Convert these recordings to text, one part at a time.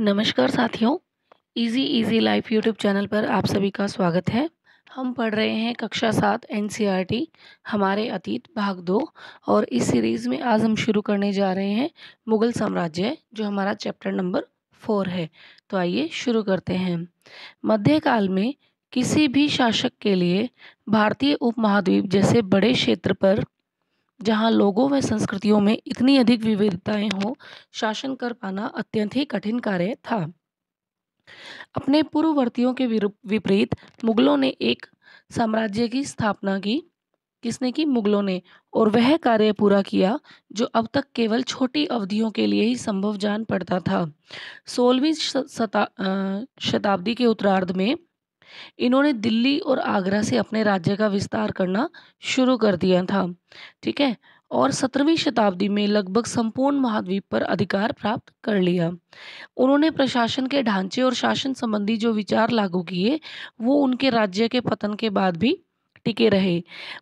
नमस्कार साथियों easy easy life YouTube channel पर आप सभी का स्वागत है हम पढ़ रहे हैं कक्षा सात एन e हमारे अतीत भाग दो और इस सीरीज़ में आज हम शुरू करने जा रहे हैं मुग़ल साम्राज्य जो हमारा चैप्टर नंबर फोर है तो आइए शुरू करते हैं मध्यकाल में किसी भी शासक के लिए भारतीय उपमहाद्वीप जैसे बड़े क्षेत्र पर जहाँ लोगों व संस्कृतियों में इतनी अधिक विविधताएं हो शासन कर पाना अत्यंत ही कठिन कार्य था अपने पूर्ववर्तियों के विपरीत मुगलों ने एक साम्राज्य की स्थापना की किसने की मुगलों ने और वह कार्य पूरा किया जो अब तक केवल छोटी अवधियों के लिए ही संभव जान पड़ता था सोलहवीं शताब्दी के उत्तरार्ध में इन्होंने दिल्ली और आगरा से अपने राज्य का विस्तार करना शुरू कर दिया था ठीक है और सत्रहवीं शताब्दी में लगभग संपूर्ण महाद्वीप पर अधिकार प्राप्त कर लिया उन्होंने प्रशासन के ढांचे और शासन संबंधी जो विचार लागू किए वो उनके राज्य के पतन के बाद भी टिके रहे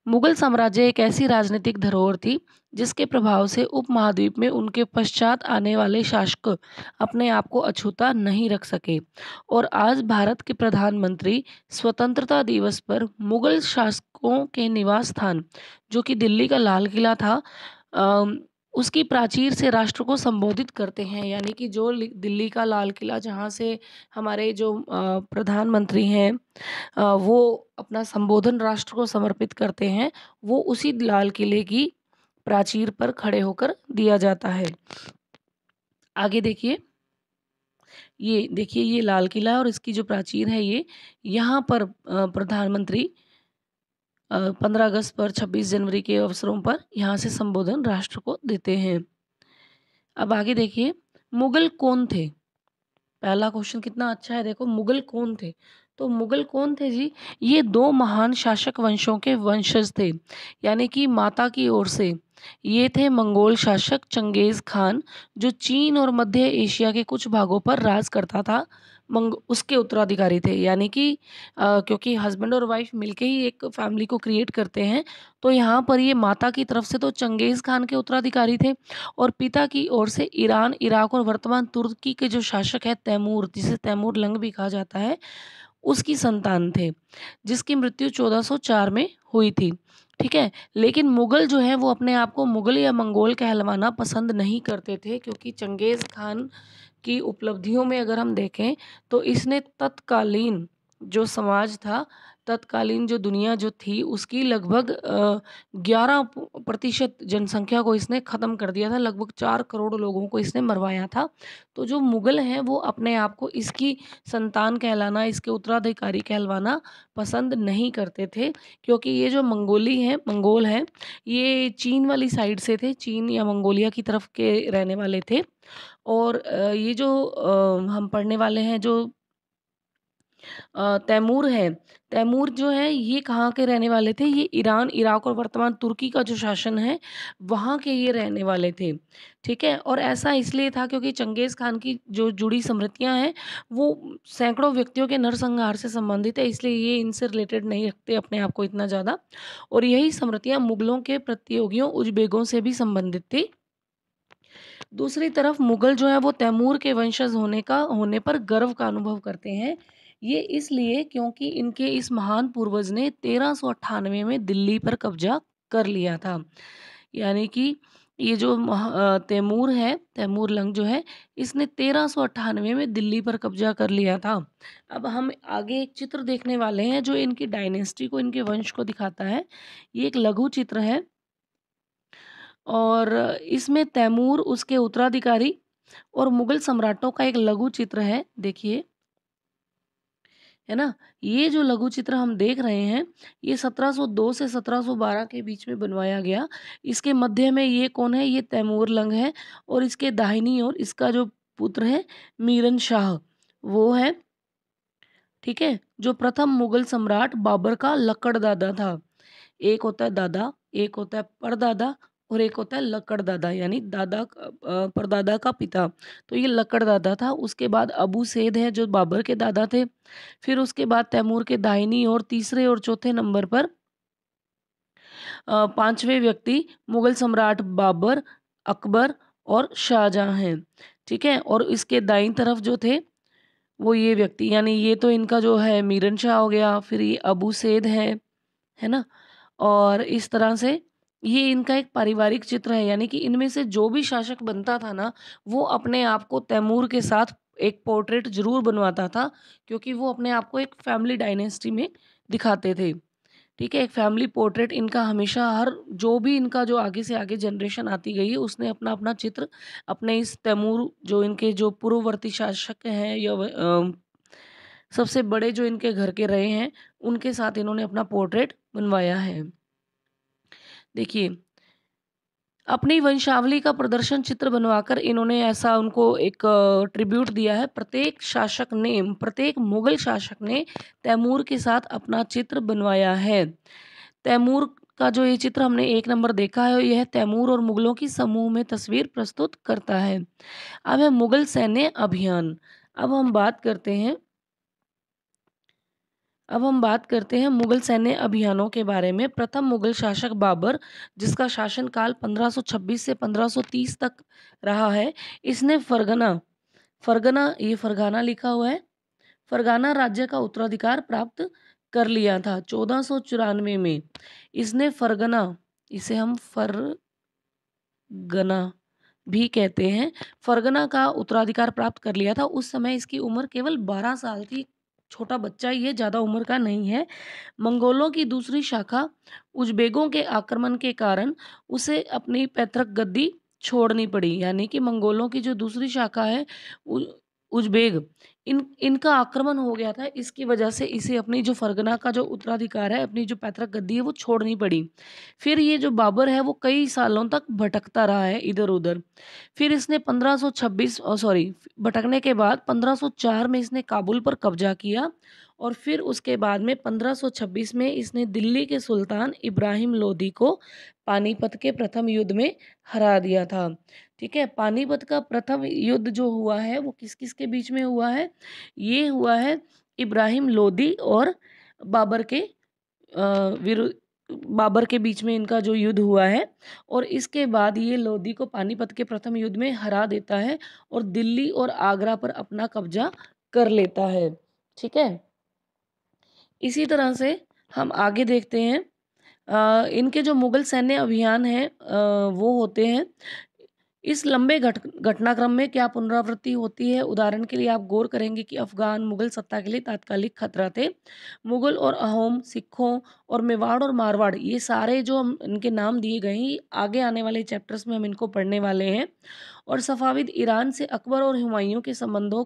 मुगल साम्राज्य एक ऐसी राजनीतिक धरोहर थी जिसके प्रभाव से उपमहाद्वीप में उनके पश्चात आने वाले शासक अपने आप को अछूता नहीं रख सके और आज भारत के प्रधानमंत्री स्वतंत्रता दिवस पर मुगल शासकों के निवास स्थान जो कि दिल्ली का लाल किला था उसकी प्राचीर से राष्ट्र को संबोधित करते हैं यानी कि जो दिल्ली का लाल किला जहाँ से हमारे जो प्रधानमंत्री हैं वो अपना संबोधन राष्ट्र को समर्पित करते हैं वो उसी लाल किले की प्राचीर पर खड़े होकर दिया जाता है आगे देखिए ये देखिए ये लाल किला और इसकी जो प्राचीर है ये यहाँ पर प्रधानमंत्री पंद्रह अगस्त पर छब्बीस जनवरी के अवसरों पर यहाँ से संबोधन राष्ट्र को देते हैं अब आगे देखिए मुगल कौन थे पहला क्वेश्चन कितना अच्छा है देखो मुगल कौन थे तो मुगल कौन थे जी ये दो महान शासक वंशों के वंशज थे यानी कि माता की ओर से ये थे मंगोल शासक चंगेज़ खान जो चीन और मध्य एशिया के कुछ भागों पर राज करता था मंग उसके उत्तराधिकारी थे यानी कि क्योंकि हस्बैंड और वाइफ मिलके ही एक फैमिली को क्रिएट करते हैं तो यहाँ पर ये माता की तरफ से तो चंगेज़ खान के उत्तराधिकारी थे और पिता की ओर से ईरान इराक और वर्तमान तुर्की के जो शासक है तैमूर जिसे तैमूर लंग भी कहा जाता है उसकी संतान थे जिसकी मृत्यु 1404 में हुई थी ठीक है लेकिन मुग़ल जो है वो अपने आप को मुग़ल या मंगोल कहलवाना पसंद नहीं करते थे क्योंकि चंगेज़ खान की उपलब्धियों में अगर हम देखें तो इसने तत्कालीन जो समाज था तत्कालीन जो दुनिया जो थी उसकी लगभग ग्यारह प्रतिशत जनसंख्या को इसने ख़त्म कर दिया था लगभग चार करोड़ लोगों को इसने मरवाया था तो जो मुग़ल हैं वो अपने आप को इसकी संतान कहलाना इसके उत्तराधिकारी कहलवाना पसंद नहीं करते थे क्योंकि ये जो मंगोली हैं मंगोल हैं ये चीन वाली साइड से थे चीन या मंगोलिया की तरफ के रहने वाले थे और ये जो हम पढ़ने वाले हैं जो तैमूर है, तैमूर जो है ये कहाँ के रहने वाले थे? ये ईरान, इराक और वर्तमान तुर्की का जो शासन है, वहाँ के ये रहने वाले थे, ठीक है? और ऐसा इसलिए था क्योंकि चंगेज़ खान की जो जुड़ी स्मृतियाँ हैं, वो सैकड़ों व्यक्तियों के नरसंहार से संबंधित है, इसलिए ये इनसे रिलेटेड नहीं रखते अपने आप को इतना ज़्यादा और यही स्मृतियाँ मुगलों के प्रतियोगियों उजबेगों से भी संबंधित थी। दूसरी तरफ मुगल जो है वो तैमूर के वंशज होने का होने पर गर्व का अनुभव करते हैं। ये इसलिए क्योंकि इनके इस महान पूर्वज ने तेरह में दिल्ली पर कब्जा कर लिया था यानी कि ये जो तैमूर है तैमूर लंग जो है इसने तेरह में दिल्ली पर कब्जा कर लिया था अब हम आगे एक चित्र देखने वाले हैं जो इनकी डायनेस्टी को इनके वंश को दिखाता है ये एक लघु चित्र है और इसमें तैमूर उसके उत्तराधिकारी और मुगल सम्राटों का एक लघु चित्र है देखिए है ना ये जो लघु चित्र हम देख रहे हैं ये 1702 से 1712 के बीच में बनवाया गया इसके मध्य में ये कौन है ये तैमूर लंग है और इसके दाहिनी और इसका जो पुत्र है मीरन शाह वो है ठीक है जो प्रथम मुगल सम्राट बाबर का लकड़ दादा था एक होता है दादा एक होता है परदादा और एक होता है लकड़ दादा यानी दादा पर दादा परदादा का पिता तो ये लकड़ दादा था उसके बाद अबू सैद है जो बाबर के दादा थे फिर उसके बाद तैमूर के दाहिनी और तीसरे और चौथे नंबर पर पांचवे पांचवें व्यक्ति मुगल सम्राट बाबर अकबर और शाहजहां हैं ठीक है और इसके दाई तरफ जो थे वो ये व्यक्ति यानी ये तो इनका जो है मीरन शाह हो गया फिर ये अबू सैद है है ना और इस तरह से ये इनका एक पारिवारिक चित्र है यानी कि इनमें से जो भी शासक बनता था ना वो अपने आप को तैमूर के साथ एक पोर्ट्रेट जरूर बनवाता था क्योंकि वो अपने आप को एक फैमिली डायनेस्टी में दिखाते थे ठीक है एक फैमिली पोर्ट्रेट इनका हमेशा हर जो भी इनका जो आगे से आगे जनरेशन आती गई है उसने अपना अपना चित्र अपने इस तैमूर जो इनके जो पूर्ववर्ती शासक हैं या सबसे बड़े जो इनके घर के रहे हैं उनके साथ इन्होंने अपना पोर्ट्रेट बनवाया है देखिए अपनी वंशावली का प्रदर्शन चित्र बनवाकर इन्होंने ऐसा उनको एक ट्रिब्यूट दिया है प्रत्येक शासक ने प्रत्येक मुगल शासक ने तैमूर के साथ अपना चित्र बनवाया है तैमूर का जो ये चित्र हमने एक नंबर देखा है यह तैमूर और मुगलों की समूह में तस्वीर प्रस्तुत करता है अब है मुगल सैन्य अभियान अब हम बात करते हैं अब हम बात करते हैं मुगल सैन्य अभियानों के बारे में प्रथम मुगल शासक बाबर जिसका शासनकाल 1526 से 1530 तक रहा है इसने फरगना फरगना ये फरगाना लिखा हुआ है फरगाना राज्य का उत्तराधिकार प्राप्त कर लिया था चौदह में इसने फरगना इसे हम फरगना भी कहते हैं फरगना का उत्तराधिकार प्राप्त कर लिया था उस समय इसकी उम्र केवल 12 साल थी छोटा बच्चा ये ज़्यादा उम्र का नहीं है मंगोलों की दूसरी शाखा उज्बेगों के आक्रमण के कारण उसे अपनी पैतृक गद्दी छोड़नी पड़ी यानी कि मंगोलों की जो दूसरी शाखा है उज्बेग इन इनका आक्रमण हो गया था इसकी वजह से इसे अपनी जो फरगना का जो उत्तराधिकार है अपनी जो पैतृक गद्दी है वो छोड़नी पड़ी फिर ये जो बाबर है वो कई सालों तक भटकता रहा है इधर उधर फिर इसने 1526 सॉरी भटकने के बाद 1504 में इसने काबुल पर कब्जा किया और फिर उसके बाद में 1526 में इसने दिल्ली के सुल्तान इब्राहिम लोधी को पानीपत के प्रथम युद्ध में हरा दिया था ठीक है पानीपत का प्रथम युद्ध जो हुआ है वो किस किस के बीच में हुआ है ये हुआ है इब्राहिम लोदी और बाबर के विरुद्ध बाबर के बीच में इनका जो युद्ध हुआ है और इसके बाद ये लोधी को पानीपत के प्रथम युद्ध में हरा देता है और दिल्ली और आगरा पर अपना कब्जा कर लेता है ठीक है इसी तरह से हम आगे देखते हैं इनके जो मुगल सैन्य अभियान हैं वो होते हैं इस लंबे घट घटनाक्रम में क्या पुनरावृत्ति होती है उदाहरण के लिए आप गौर करेंगे कि अफगान मुगल सत्ता के लिए तात्कालिक खतरा थे मुगल और अहोम सिखों और मेवाड़ और मारवाड़ ये सारे जो हम इनके नाम दिए गए हैं आगे आने वाले चैप्टर्स में हम इनको पढ़ने वाले हैं और सफाविद ईरान से अकबर और हुमायूं के संबंधों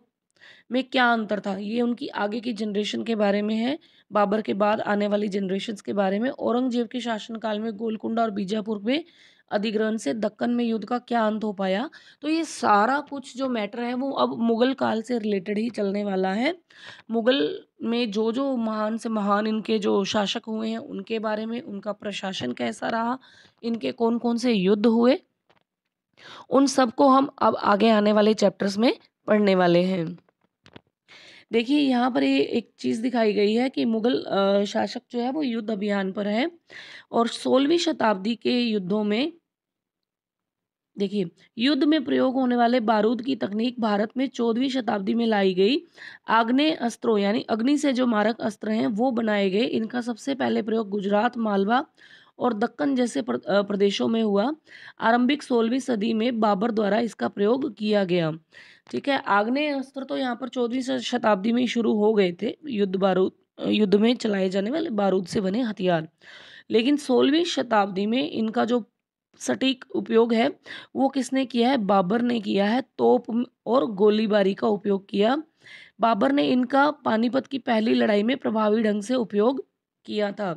में क्या अंतर था ये उनकी आगे की जनरेशन के बारे में है बाबर के बाद आने वाली जनरेशन के बारे में औरंगजेब के शासनकाल में गोलकुंडा और बीजापुर में अधिग्रहण से दक्कन में युद्ध का क्या अंत हो पाया तो ये सारा कुछ जो मैटर है वो अब मुगल काल से रिलेटेड ही चलने वाला है मुगल में जो जो महान से महान इनके जो शासक हुए हैं उनके बारे में उनका प्रशासन कैसा रहा इनके कौन कौन से युद्ध हुए उन सबको हम अब आगे आने वाले चैप्टर्स में पढ़ने वाले हैं देखिए यहाँ पर ये एक चीज़ दिखाई गई है कि मुग़ल शासक जो है वो युद्ध अभियान पर है और सोलहवीं शताब्दी के युद्धों में देखिए युद्ध में प्रयोग होने वाले बारूद की तकनीक भारत में चौदहवीं शताब्दी में लाई गई आग्ने अस्त्रों यानी अग्नि से जो मारक अस्त्र हैं वो बनाए गए इनका सबसे पहले प्रयोग गुजरात मालवा और दक्कन जैसे प्रदेशों में हुआ आरंभिक सोलहवीं सदी में बाबर द्वारा इसका प्रयोग किया गया ठीक है आग्नेय अस्त्र तो यहाँ पर चौदहवीं शताब्दी में शुरू हो गए थे युद्ध बारूद युद्ध में चलाए जाने वाले बारूद से बने हथियार लेकिन सोलहवीं शताब्दी में इनका जो सटीक उपयोग है वो किसने किया है बाबर ने किया है तोप और गोलीबारी का उपयोग किया बाबर ने इनका पानीपत की पहली लड़ाई में प्रभावी ढंग से उपयोग किया था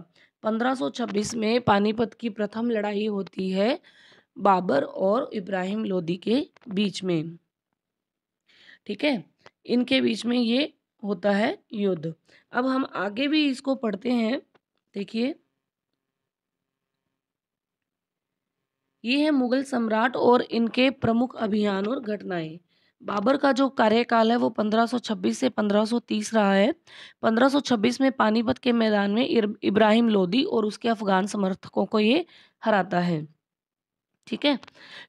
1526 में पानीपत की प्रथम लड़ाई होती है बाबर और इब्राहिम लोदी के बीच में ठीक है इनके बीच में ये होता है युद्ध अब हम आगे भी इसको पढ़ते हैं देखिए ये है मुगल सम्राट और इनके प्रमुख अभियान और घटनाएं बाबर का जो कार्यकाल है वो 1526 से 1530 रहा है 1526 में पानीपत के मैदान में इब्राहिम लोदी और उसके अफगान समर्थकों को ये हराता है ठीक है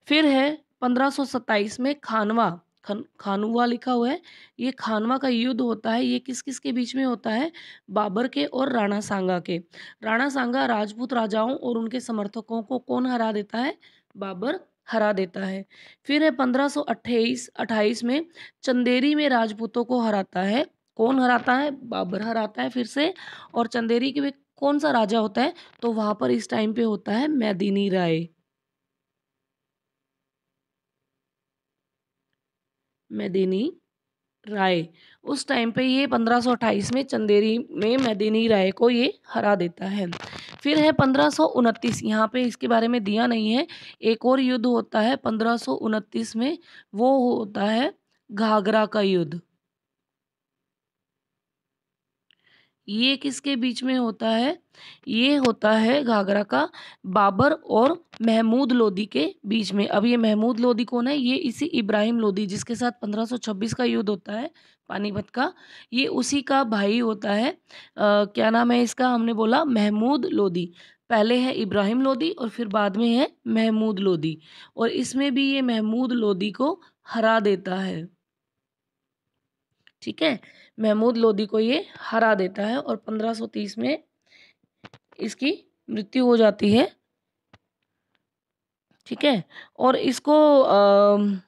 फिर है 1527 में खानवा खन खानुआ लिखा हुआ है ये खानवा का युद्ध होता है ये किस किस के बीच में होता है बाबर के और राणा सांगा के राणा सांगा राजपूत राजाओं और उनके समर्थकों को कौन हरा देता है बाबर हरा देता है फिर है पंद्रह सौ अट्ठाईस अट्ठाईस में चंदेरी में राजपूतों को हराता है कौन हराता है बाबर हराता है फिर से और चंदेरी के में कौन सा राजा होता है तो वहाँ पर इस टाइम पे होता है मैदिनी राय मैदिनी राय उस टाइम पे ये 1528 में चंदेरी में मदीनी राय को ये हरा देता है फिर है पंद्रह सौ उनतीस यहाँ पे इसके बारे में दिया नहीं है एक और युद्ध होता है पंद्रह सौ उनतीस में वो होता है घाघरा का युद्ध ये किसके बीच में होता है ये होता है घाघरा का बाबर और महमूद लोदी के बीच में अब ये महमूद लोदी कौन है ये इसी इब्राहिम लोदी जिसके साथ 1526 का युद्ध होता है पानीपत का ये उसी का भाई होता है आ, क्या नाम है इसका हमने बोला महमूद लोदी पहले है इब्राहिम लोदी और फिर बाद में है महमूद लोदी और इसमें भी ये महमूद लोदी को हरा देता है ठीक है महमूद लोधी को ये हरा देता है और 1530 में इसकी मृत्यु हो जाती है ठीक है और इसको आ,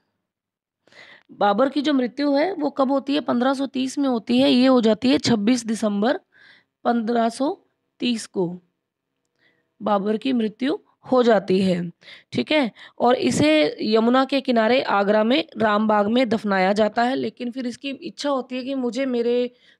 बाबर की जो मृत्यु है वो कब होती है 1530 में होती है ये हो जाती है 26 दिसंबर 1530 को बाबर की मृत्यु हो जाती है ठीक है और इसे यमुना के किनारे आगरा में रामबाग में दफनाया जाता है लेकिन फिर इसकी इच्छा होती है कि मुझे मेरे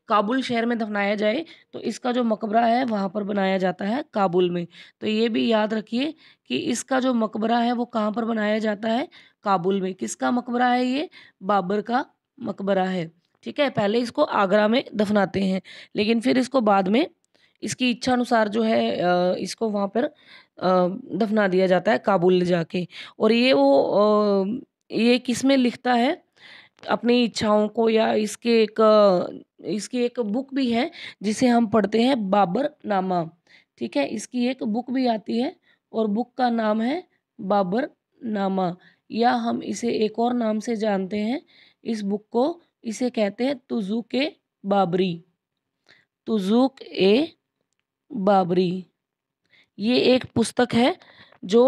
काबुल शहर में दफनाया जाए तो इसका जो मकबरा है वहाँ पर बनाया जाता है काबुल में तो ये भी याद रखिए कि इसका जो मकबरा है वो कहाँ पर बनाया जाता है काबुल में किसका मकबरा है ये बाबर का मकबरा है ठीक है पहले इसको आगरा में दफनाते हैं लेकिन फिर इसको बाद में इसकी इच्छा अनुसार जो है इसको वहाँ पर दफना दिया जाता है काबुल ले जाके और ये वो ये किस में लिखता है अपनी इच्छाओं को या इसके एक इसकी एक बुक भी है जिसे हम पढ़ते हैं बाबर नामा ठीक है इसकी एक बुक भी आती है और बुक का नाम है बाबर नामा या हम इसे एक और नाम से जानते हैं इस बुक को इसे कहते हैं तुजुक ए बाबरी तुजुक ए बाबरी ये एक पुस्तक है जो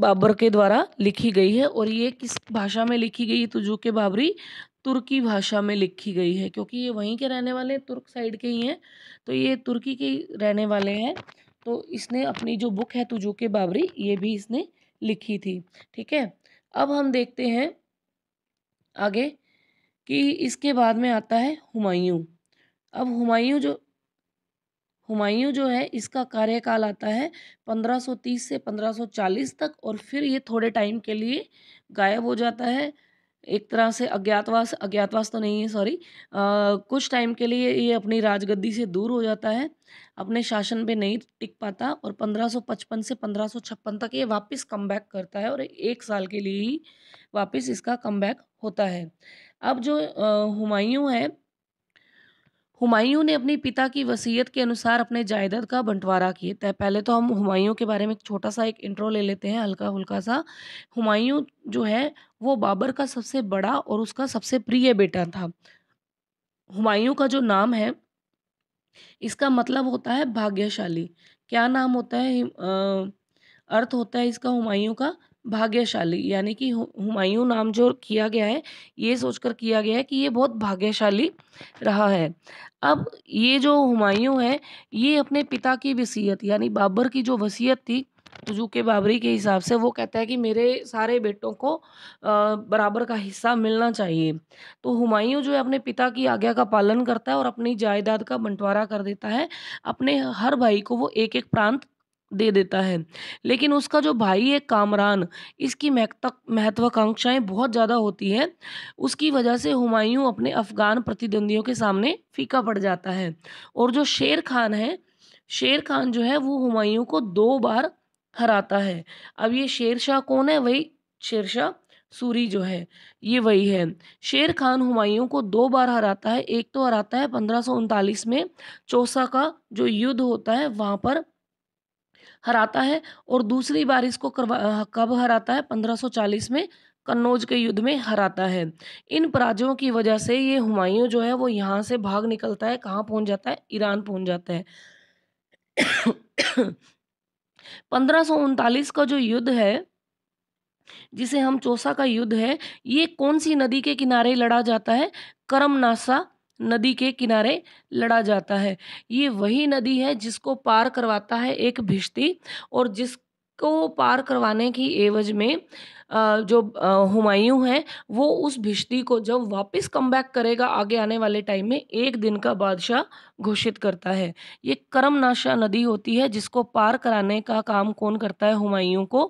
बाबर के द्वारा लिखी गई है और ये किस भाषा में लिखी गई है तुजू के बाबरी तुर्की भाषा में लिखी गई है क्योंकि ये वहीं के रहने वाले हैं तुर्क साइड के ही हैं तो ये तुर्की के रहने वाले हैं तो इसने अपनी जो बुक है तुजू के बाबरी ये भी इसने लिखी थी ठीक है अब हम देखते हैं आगे कि इसके बाद में आता है हुमायूं अब हुमायूं जो हुमायूं जो है इसका कार्यकाल आता है 1530 से 1540 तक और फिर ये थोड़े टाइम के लिए गायब हो जाता है एक तरह से अज्ञातवास अज्ञातवास तो नहीं है सॉरी कुछ टाइम के लिए ये अपनी राजगद्दी से दूर हो जाता है अपने शासन पे नहीं टिक पाता और 1555 से 1556 तक ये वापस कम बैक करता है और एक साल के लिए ही वापस इसका कम बैक होता है अब जो हुमायूँ है हुमायूं ने अपने पिता की वसीयत के अनुसार अपने जायदाद का बंटवारा किए तय पहले तो हम हुमायूं के बारे में छोटा सा एक इंट्रो ले लेते हैं हल्का हुल्का सा हुमायूं जो है वो बाबर का सबसे बड़ा और उसका सबसे प्रिय बेटा था हुमायूं का जो नाम है इसका मतलब होता है भाग्यशाली क्या नाम होता है आ, अर्थ होता है इसका हुमायूं का भाग्यशाली यानी कि हुमायूं नाम जो किया गया है ये सोचकर किया गया है कि ये बहुत भाग्यशाली रहा है अब ये जो हुमायूं है ये अपने पिता की वसीयत यानी बाबर की जो वसीयत थी तुजू के बाबरी के हिसाब से वो कहता है कि मेरे सारे बेटों को बराबर का हिस्सा मिलना चाहिए तो हुमायूं जो है अपने पिता की आज्ञा का पालन करता है और अपनी जायदाद का बंटवारा कर देता है अपने हर भाई को वो एक एक प्रांत दे देता है लेकिन उसका जो भाई है कामरान इसकी महत्वाकांक्षाएं बहुत ज़्यादा होती है उसकी वजह से हुमायूं अपने अफगान प्रतिद्वंदियों के सामने फीका पड़ जाता है और जो शेर खान है शेर खान जो है वो हुमायूं को दो बार हराता है अब ये शेर शाह कौन है वही शेर शाह सूरी जो है ये वही है शेर खान हुमायूं को दो बार हराता है एक तो हराता है पंद्रह में चौसा का जो युद्ध होता है वहाँ पर हराता है और दूसरी बार इसको कब हराता है 1540 में कन्नौज के युद्ध में हराता है इन पराजयों की वजह से ये हुमायूं जो है वो यहाँ से भाग निकलता है कहाँ पहुँच जाता है ईरान पहुँच जाता है पंद्रह का जो युद्ध है जिसे हम चौसा का युद्ध है ये कौन सी नदी के किनारे लड़ा जाता है करमनासा नदी के किनारे लड़ा जाता है ये वही नदी है जिसको पार करवाता है एक भिश्ती और जिसको पार करवाने की एवज में जो हुमायूं है वो उस भिश्ती को जब वापस कम बैक करेगा आगे आने वाले टाइम में एक दिन का बादशाह घोषित करता है ये करमनाशा नदी होती है जिसको पार कराने का काम कौन करता है हुमायूं को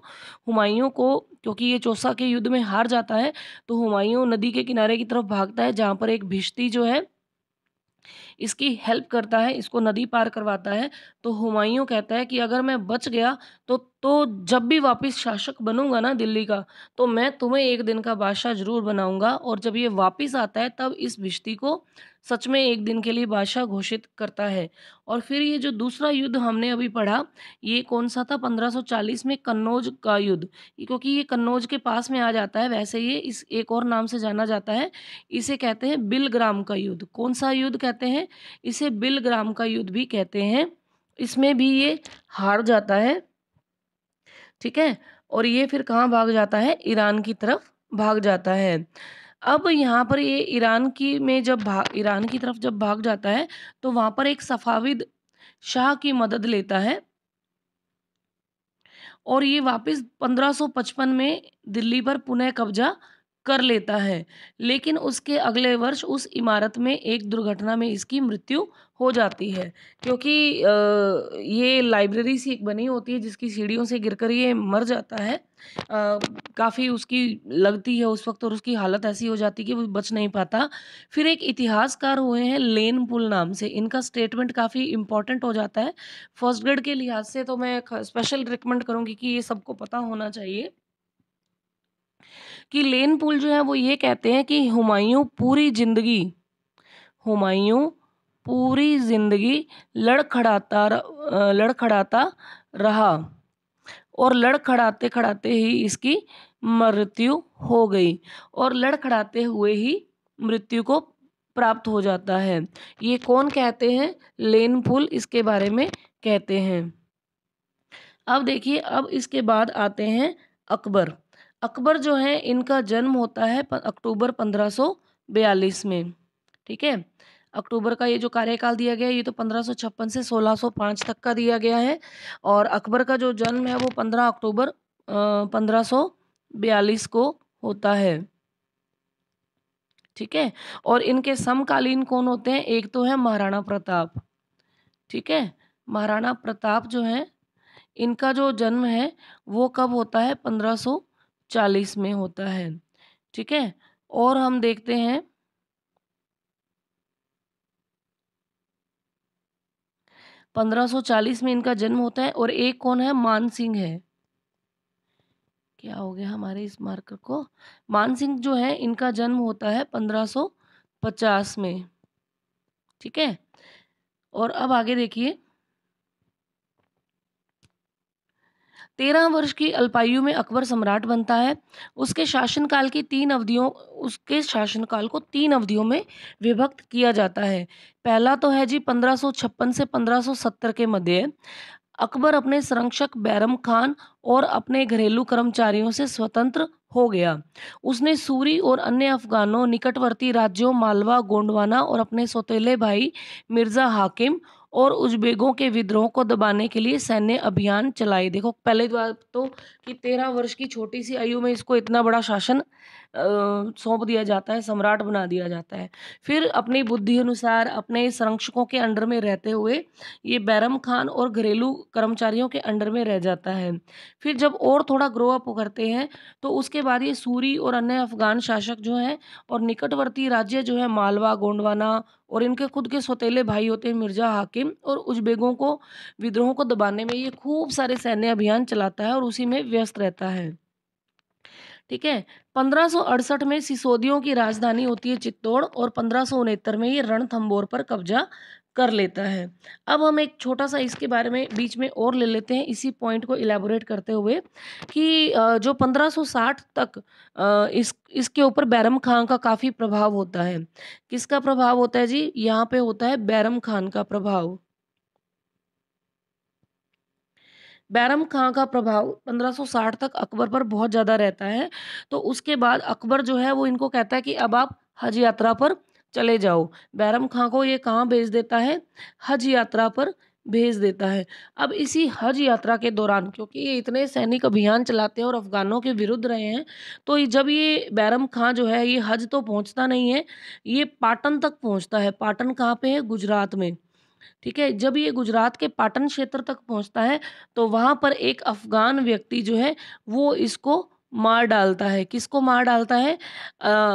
हुमायूं को क्योंकि ये चौसा के युद्ध में हार जाता है तो हुमायूं नदी के किनारे की तरफ भागता है जहाँ पर एक भिश्ती जो है इसकी हेल्प करता है इसको नदी पार करवाता है तो हुमायूं कहता है कि अगर मैं बच गया तो तो जब भी वापस शासक बनूंगा ना दिल्ली का तो मैं तुम्हें एक दिन का बादशाह जरूर बनाऊंगा और जब ये वापस आता है तब इस बिश्ती को सच में एक दिन के लिए बादशाह घोषित करता है और फिर ये जो दूसरा युद्ध हमने अभी पढ़ा ये कौन सा था 1540 में कन्नौज का युद्ध क्योंकि ये कन्नौज के पास में आ जाता है वैसे ये इस एक और नाम से जाना जाता है इसे कहते हैं बिलग्राम का युद्ध कौन सा युद्ध कहते हैं इसे बिलग्राम का युद्ध भी कहते हैं इसमें भी ये हार जाता है ठीक है और ये फिर कहाँ भाग जाता है ईरान की तरफ भाग जाता है अब यहाँ पर ये ईरान की में जब भाग ईरान की तरफ जब भाग जाता है तो वहाँ पर एक सफाविद शाह की मदद लेता है और ये वापस 1555 में दिल्ली पर पुनः कब्जा कर लेता है लेकिन उसके अगले वर्ष उस इमारत में एक दुर्घटना में इसकी मृत्यु हो जाती है क्योंकि ये लाइब्रेरी सी एक बनी होती है जिसकी सीढ़ियों से गिरकर ये मर जाता है काफ़ी उसकी लगती है उस वक्त और उसकी हालत ऐसी हो जाती है कि वो बच नहीं पाता फिर एक इतिहासकार हुए हैं लेन पुल नाम से इनका स्टेटमेंट काफ़ी इम्पॉर्टेंट हो जाता है फर्स्ट ग्रेड के लिहाज से तो मैं स्पेशल रिकमेंड करूँगी कि ये सबको पता होना चाहिए कि लेन पुल जो है वो ये कहते हैं कि हुमायूं पूरी ज़िंदगी हुमायूं पूरी ज़िंदगी लड़खड़ाता लड़खड़ाता रहा और लड़खड़ाते खड़ाते ही इसकी मृत्यु हो गई और लड़खड़ाते हुए ही मृत्यु को प्राप्त हो जाता है ये कौन कहते हैं लेन पुल इसके बारे में कहते हैं अब देखिए अब इसके बाद आते हैं अकबर अकबर जो है इनका जन्म होता है अक्टूबर 1542 में ठीक है अक्टूबर का ये जो कार्यकाल दिया गया है ये तो 1556 से 1605 तक का दिया गया है और अकबर का जो जन्म है वो 15 अक्टूबर पंद्रह को होता है ठीक है और इनके समकालीन कौन होते हैं एक तो है महाराणा प्रताप ठीक है महाराणा प्रताप जो है इनका जो जन्म है वो कब होता है पंद्रह चालीस में होता है ठीक है और हम देखते हैं पंद्रह सौ चालीस में इनका जन्म होता है और एक कौन है मान सिंह है क्या हो गया हमारे इस मार्कर को मान सिंह जो है इनका जन्म होता है पंद्रह सौ पचास में ठीक है और अब आगे देखिए तेरह वर्ष की अल्पायु में अकबर सम्राट बनता है उसके शासनकाल की तीन अवधियों उसके शासनकाल को तीन अवधियों में विभक्त किया जाता है पहला तो है जी पंद्रह से पंद्रह के मध्य अकबर अपने संरक्षक बैरम खान और अपने घरेलू कर्मचारियों से स्वतंत्र हो गया उसने सूरी और अन्य अफगानों निकटवर्ती राज्यों मालवा गोंडवाना और अपने सौतेले भाई मिर्ज़ा हाकिम और उज्बेगों के विद्रोह को दबाने के लिए सैन्य अभियान चलाए देखो पहले तो कि तेरह वर्ष की छोटी सी आयु में इसको इतना बड़ा शासन सौंप दिया जाता है सम्राट बना दिया जाता है फिर अपनी बुद्धि अनुसार अपने संरक्षकों के अंडर में रहते हुए ये बैरम खान और घरेलू कर्मचारियों के अंडर में रह जाता है फिर जब और थोड़ा ग्रो अप करते हैं तो उसके बाद ये सूरी और अन्य अफगान शासक जो हैं और निकटवर्ती राज्य जो है मालवा गोंडवाना और इनके खुद के सौतेले भाई होते हैं मिर्जा हाकिम और उजबेगों को विद्रोहों को दबाने में ये खूब सारे सैन्य अभियान चलाता है और उसी में व्यस्त रहता है ठीक है पंद्रह में सिसोदियों की राजधानी होती है चित्तौड़ और पंद्रह में ये रणथम्बोर पर कब्जा कर लेता है अब हम एक छोटा सा इसके बारे में बीच में और ले लेते हैं इसी पॉइंट को इलेबोरेट करते हुए कि जो 1560 तक इस इसके ऊपर बैरम खान का काफ़ी प्रभाव होता है किसका प्रभाव होता है जी यहाँ पे होता है बैरम खान का प्रभाव बैरम खां का प्रभाव 1560 तक अकबर पर बहुत ज़्यादा रहता है तो उसके बाद अकबर जो है वो इनको कहता है कि अब आप हज यात्रा पर चले जाओ बैरम खां को ये कहाँ भेज देता है हज यात्रा पर भेज देता है अब इसी हज यात्रा के दौरान क्योंकि ये इतने सैनिक अभियान चलाते हैं और अफ़गानों के विरुद्ध रहे हैं तो जब ये बैरम खां जो है ये हज तो पहुंचता नहीं है ये पाटन तक पहुंचता है पाटन कहाँ पे है गुजरात में ठीक है जब ये गुजरात के पाटन क्षेत्र तक पहुंचता है तो वहां पर एक अफ़गान व्यक्ति जो है वो इसको मार डालता है किसको मार डालता है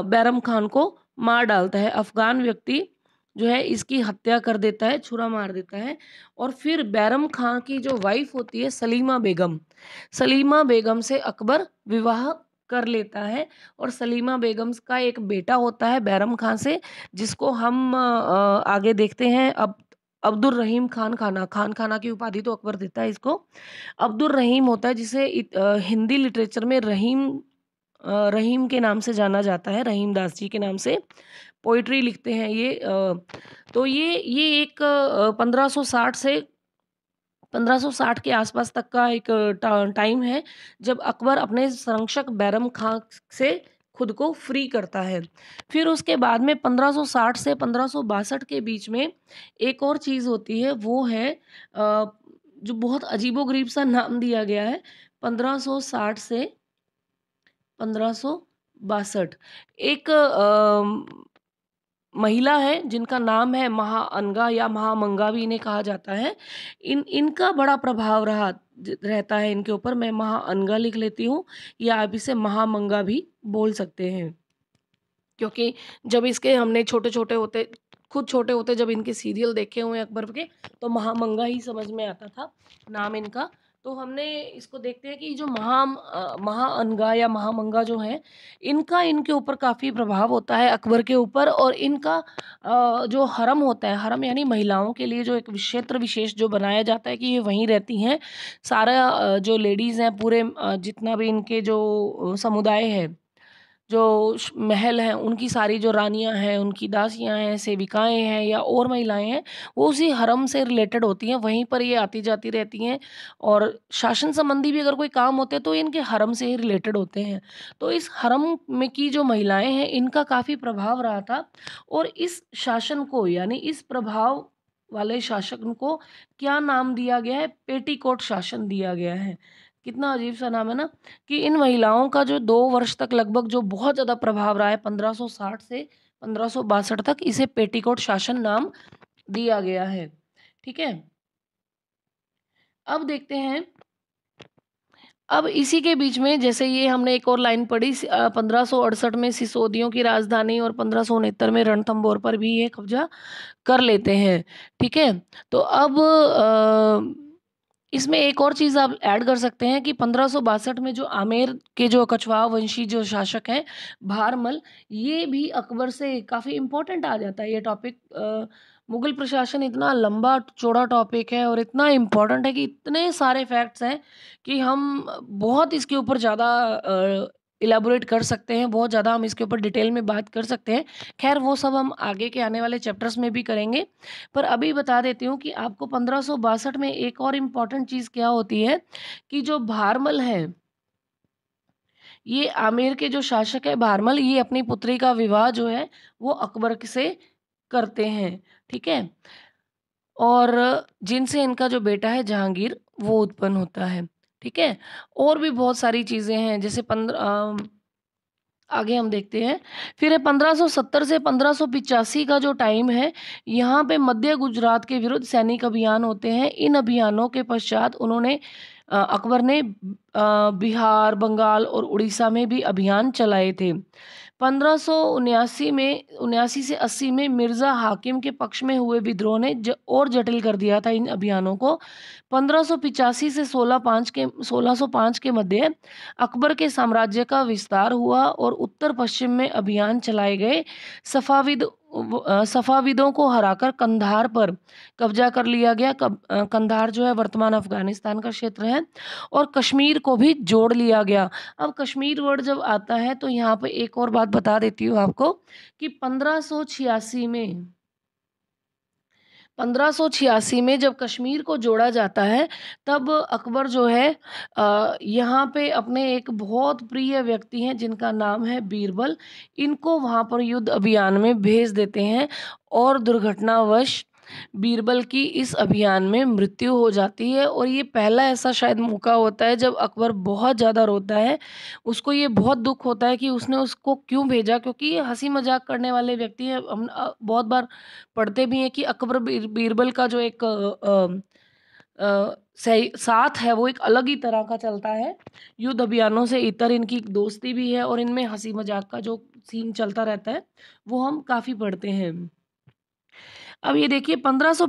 बैरम खान को मार डालता है अफ़गान व्यक्ति जो है इसकी हत्या कर देता है छुरा मार देता है और फिर बैरम खां की जो वाइफ होती है सलीमा बेगम सलीमा बेगम से अकबर विवाह कर लेता है और सलीमा बेगम का एक बेटा होता है बैरम खां से जिसको हम आगे देखते हैं अब अब्दुल रहीम खान खाना खान खाना की उपाधि तो अकबर देता है इसको अब्दुल रहीम होता है जिसे इत, आ, हिंदी लिटरेचर में रहीम आ, रहीम के नाम से जाना जाता है रहीम दास जी के नाम से पोइट्री लिखते हैं ये आ, तो ये ये एक पंद्रह सौ साठ से 1560 के आसपास तक का एक टाइम है जब अकबर अपने संरक्षक बैरम खां से खुद को फ्री करता है फिर उसके बाद में 1560 से पंद्रह के बीच में एक और चीज़ होती है वो है जो बहुत अजीबोगरीब सा नाम दिया गया है 1560 से पंद्रह एक आ, महिला है जिनका नाम है महाअनगा या महामंगा भी इन्हें कहा जाता है इन इनका बड़ा प्रभाव रहा रहता है इनके ऊपर मैं महाअनगा लिख लेती हूँ या आप इसे महामंगा भी बोल सकते हैं क्योंकि जब इसके हमने छोटे छोटे होते खुद छोटे होते जब इनके सीरियल देखे हुए अकबर के तो महामंगा ही समझ में आता था नाम इनका तो हमने इसको देखते हैं कि जो महा महाअनगा या महामंगा जो है इनका इनके ऊपर काफ़ी प्रभाव होता है अकबर के ऊपर और इनका जो हरम होता है हरम यानी महिलाओं के लिए जो एक क्षेत्र विशेष जो बनाया जाता है कि ये वहीं रहती हैं सारा जो लेडीज़ हैं पूरे जितना भी इनके जो समुदाय है जो महल हैं उनकी सारी जो रानियां हैं उनकी दासियां हैं सेविकाएं हैं या और महिलाएं हैं वो उसी हरम से रिलेटेड होती हैं वहीं पर ये आती जाती रहती हैं और शासन संबंधी भी अगर कोई काम होते हैं तो इनके हरम से ही रिलेटेड होते हैं तो इस हरम में की जो महिलाएं हैं इनका काफ़ी प्रभाव रहा था और इस शासन को यानी इस प्रभाव वाले शासन को क्या नाम दिया गया है पेटीकोट शासन दिया गया है कितना अजीब सा नाम है ना कि इन महिलाओं का जो दो वर्ष तक लगभग जो बहुत ज़्यादा प्रभाव रहा है पंद्रह से पंद्रह तक इसे पेटीकोट शासन नाम दिया गया है ठीक है अब देखते हैं अब इसी के बीच में जैसे ये हमने एक और लाइन पढ़ी पंद्रह में सिसोदियों की राजधानी और पंद्रह में रणथम्बोर पर भी ये कब्जा कर लेते हैं ठीक है तो अब आ, इसमें एक और चीज़ आप ऐड कर सकते हैं कि पंद्रह में जो आमेर के जो कछवाहा वंशी जो शासक हैं भारमल ये भी अकबर से काफ़ी इम्पोर्टेंट आ जाता है ये टॉपिक मुगल प्रशासन इतना लंबा चौड़ा टॉपिक है और इतना इम्पोर्टेंट है कि इतने सारे फैक्ट्स हैं कि हम बहुत इसके ऊपर ज़्यादा इलाबोरेट कर सकते हैं बहुत ज़्यादा हम इसके ऊपर डिटेल में बात कर सकते हैं खैर वो सब हम आगे के आने वाले चैप्टर्स में भी करेंगे पर अभी बता देती हूँ कि आपको पंद्रह में एक और इम्पॉर्टेंट चीज़ क्या होती है कि जो भारमल है ये आमिर के जो शासक है भारमल ये अपनी पुत्री का विवाह जो है वो अकबर से करते हैं ठीक है और जिनसे इनका जो बेटा है जहांगीर वो उत्पन्न होता है ठीक है और भी बहुत सारी चीज़ें हैं जैसे पंद्रह आगे हम देखते हैं फिर है 1570 से पंद्रह का जो टाइम है यहाँ पे मध्य गुजरात के विरुद्ध सैनिक अभियान होते हैं इन अभियानों के पश्चात उन्होंने अकबर ने बिहार बंगाल और उड़ीसा में भी अभियान चलाए थे पंद्रह में उन्यासी से 80 में मिर्ज़ा हाकिम के पक्ष में हुए विद्रोह ने ज, और जटिल कर दिया था इन अभियानों को पंद्रह से सोलह पाँच के 1605 के मध्य अकबर के साम्राज्य का विस्तार हुआ और उत्तर पश्चिम में अभियान चलाए गए सफाविद सफाविदों को हराकर कंधार पर कब्जा कर लिया गया कब, कंधार जो है वर्तमान अफगानिस्तान का क्षेत्र है और कश्मीर को भी जोड़ लिया गया अब कश्मीर वर्ड जब आता है तो यहाँ पे एक और बात बता देती हूँ आपको कि पंद्रह में 1586 में जब कश्मीर को जोड़ा जाता है तब अकबर जो है यहाँ पे अपने एक बहुत प्रिय व्यक्ति हैं जिनका नाम है बीरबल इनको वहाँ पर युद्ध अभियान में भेज देते हैं और दुर्घटनावश बीरबल की इस अभियान में मृत्यु हो जाती है और ये पहला ऐसा शायद मौका होता है जब अकबर बहुत ज़्यादा रोता है उसको ये बहुत दुख होता है कि उसने उसको क्यों भेजा क्योंकि ये हंसी मजाक करने वाले व्यक्ति हैं हम बहुत बार पढ़ते भी हैं कि अकबर बीरबल का जो एक आ, आ, सही साथ है वो एक अलग ही तरह का चलता है युद्ध अभियानों से इतर इनकी दोस्ती भी है और इनमें हंसी मजाक का जो सीन चलता रहता है वो हम काफ़ी पढ़ते हैं अब ये देखिए पंद्रह से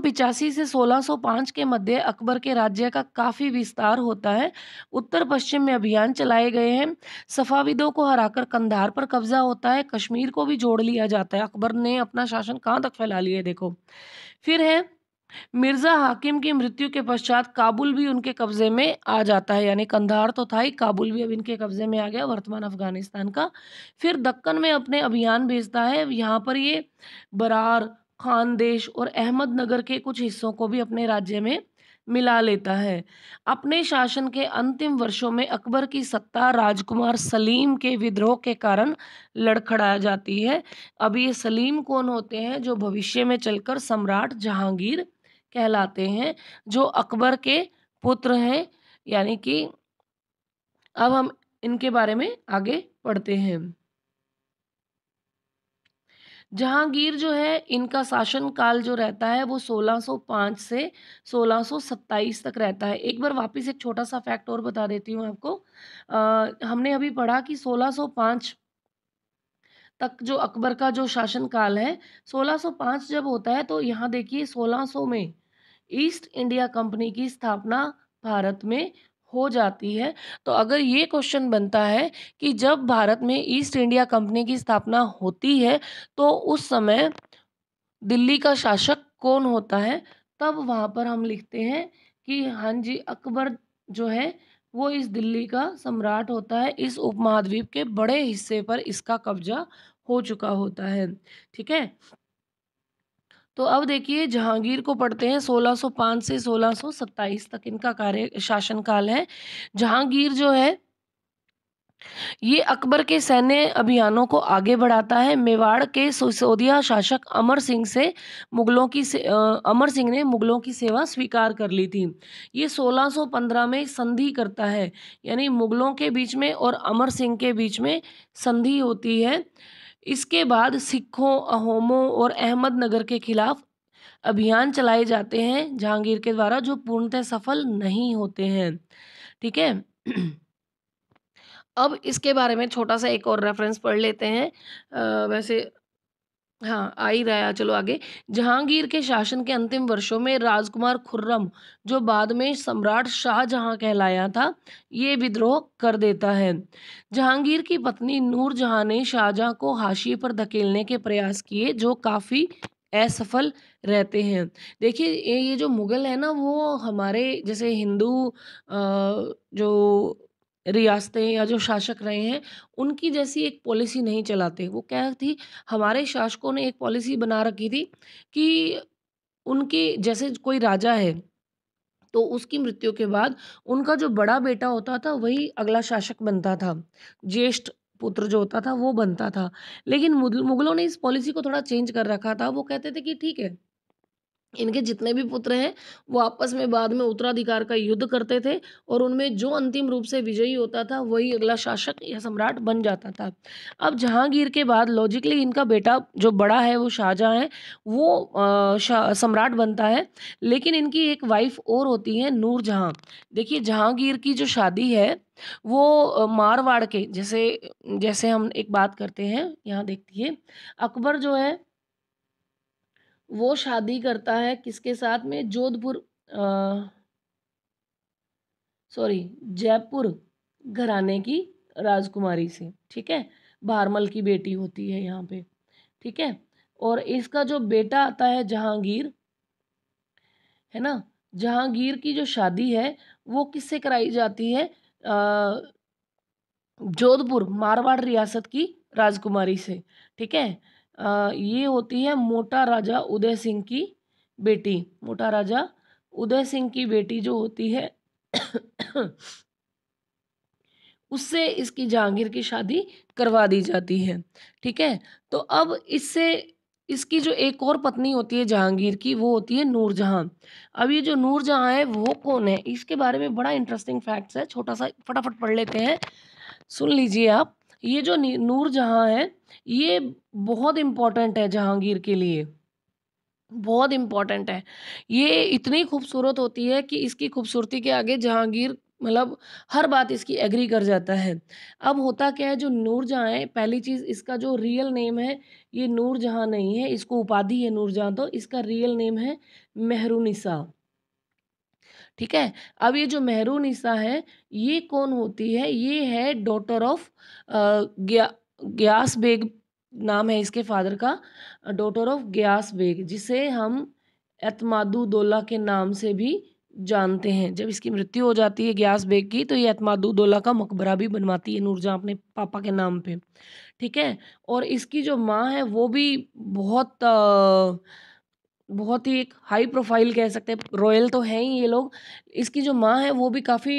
1605 के मध्य अकबर के राज्य का काफ़ी विस्तार होता है उत्तर पश्चिम में अभियान चलाए गए हैं सफाविदों को हराकर कंधार पर कब्जा होता है कश्मीर को भी जोड़ लिया जाता है अकबर ने अपना शासन कहाँ तक फैला लिया देखो फिर है मिर्ज़ा हाकिम की मृत्यु के पश्चात काबुल भी उनके कब्ज़े में आ जाता है यानी कंधार तो था ही काबुल भी अब इनके कब्ज़े में आ गया वर्तमान अफ़गानिस्तान का फिर दक्कन में अपने अभियान भेजता है यहाँ पर ये बरार खानदेश और अहमदनगर के कुछ हिस्सों को भी अपने राज्य में मिला लेता है अपने शासन के अंतिम वर्षों में अकबर की सत्ता राजकुमार सलीम के विद्रोह के कारण लड़खड़ा जाती है अब ये सलीम कौन होते हैं जो भविष्य में चलकर सम्राट जहांगीर कहलाते हैं जो अकबर के पुत्र हैं यानी कि अब हम इनके बारे में आगे पढ़ते हैं जहांगीर जो है इनका शासनकाल जो रहता है वो 1605 से 1627 तक रहता है एक बार वापस एक छोटा सा फैक्ट और बता देती हूँ आपको आ, हमने अभी पढ़ा कि 1605 तक जो अकबर का जो शासनकाल है 1605 जब होता है तो यहाँ देखिए 1600 में ईस्ट इंडिया कंपनी की स्थापना भारत में हो जाती है तो अगर ये क्वेश्चन बनता है कि जब भारत में ईस्ट इंडिया कंपनी की स्थापना होती है तो उस समय दिल्ली का शासक कौन होता है तब वहाँ पर हम लिखते हैं कि हाँ जी अकबर जो है वो इस दिल्ली का सम्राट होता है इस उपमहाद्वीप के बड़े हिस्से पर इसका कब्जा हो चुका होता है ठीक है तो अब देखिए जहांगीर को पढ़ते हैं 1605 से 1627 तक इनका कार्य शासनकाल है जहांगीर जो है ये अकबर के सैन्य अभियानों को आगे बढ़ाता है मेवाड़ के सिसोदिया शासक अमर सिंह से मुगलों की से, आ, अमर सिंह ने मुगलों की सेवा स्वीकार कर ली थी ये 1615 में संधि करता है यानी मुगलों के बीच में और अमर सिंह के बीच में संधि होती है इसके बाद सिखों अहोमों और अहमदनगर के खिलाफ अभियान चलाए जाते हैं जहांगीर के द्वारा जो पूर्णतः सफल नहीं होते हैं ठीक है अब इसके बारे में छोटा सा एक और रेफरेंस पढ़ लेते हैं आ, वैसे हाँ आ ही रहा है चलो आगे जहांगीर के शासन के अंतिम वर्षों में राजकुमार खुर्रम जो बाद में सम्राट शाहजहां कहलाया था ये विद्रोह कर देता है जहांगीर की पत्नी नूर जहां ने शाहजहां को हाशिए पर धकेलने के प्रयास किए जो काफ़ी असफल रहते हैं देखिए ये जो मुग़ल है ना वो हमारे जैसे हिंदू जो रियासतें या जो शासक रहे हैं उनकी जैसी एक पॉलिसी नहीं चलाते वो क्या थी हमारे शासकों ने एक पॉलिसी बना रखी थी कि उनके जैसे कोई राजा है तो उसकी मृत्यु के बाद उनका जो बड़ा बेटा होता था वही अगला शासक बनता था ज्येष्ठ पुत्र जो होता था वो बनता था लेकिन मुगलों ने इस पॉलिसी को थोड़ा चेंज कर रखा था वो कहते थे कि ठीक है इनके जितने भी पुत्र हैं वो आपस में बाद में उत्तराधिकार का युद्ध करते थे और उनमें जो अंतिम रूप से विजयी होता था वही अगला शासक या सम्राट बन जाता था अब जहांगीर के बाद लॉजिकली इनका बेटा जो बड़ा है वो शाहजहाँ है वो सम्राट बनता है लेकिन इनकी एक वाइफ और होती है नूर देखिए जहांगीर की जो शादी है वो मारवाड़ के जैसे जैसे हम एक बात करते हैं यहाँ देखती है अकबर जो है वो शादी करता है किसके साथ में जोधपुर सॉरी जयपुर घराने की राजकुमारी से ठीक है भारमल की बेटी होती है यहाँ पे ठीक है और इसका जो बेटा आता है जहांगीर है ना जहांगीर की जो शादी है वो किससे कराई जाती है जोधपुर मारवाड़ रियासत की राजकुमारी से ठीक है ये होती है मोटा राजा उदय सिंह की बेटी मोटा राजा उदय सिंह की बेटी जो होती है उससे इसकी जहांगीर की शादी करवा दी जाती है ठीक है तो अब इससे इसकी जो एक और पत्नी होती है जहांगीर की वो होती है नूरजहां अब ये जो नूरजहां है वो कौन है इसके बारे में बड़ा इंटरेस्टिंग फैक्ट्स है छोटा सा फटाफट पढ़ लेते हैं सुन लीजिए आप ये जो नूर जहाँ है ये बहुत इम्पोर्टेंट है जहांगीर के लिए बहुत इम्पॉर्टेंट है ये इतनी खूबसूरत होती है कि इसकी खूबसूरती के आगे जहांगीर मतलब हर बात इसकी एग्री कर जाता है अब होता क्या है जो जहाँ है पहली चीज़ इसका जो रियल नेम है ये नूरजहाँ नहीं है इसको उपाधि है नूरजहाँ तो इसका रियल नेम है मेहरूनिसा ठीक है अब ये जो निशा है ये कौन होती है ये है डॉटर ऑफ ग्यास बेग नाम है इसके फादर का डॉटर ऑफ ग्यास बेग जिसे हम एतमादुदोला के नाम से भी जानते हैं जब इसकी मृत्यु हो जाती है ग्यास बेग की तो ये एतमादुदोला का मकबरा भी बनवाती है नूरजहाँ अपने पापा के नाम पे ठीक है और इसकी जो माँ है वो भी बहुत आ, बहुत ही एक हाई प्रोफाइल कह सकते हैं रॉयल तो हैं ही ये लोग इसकी जो माँ है वो भी काफ़ी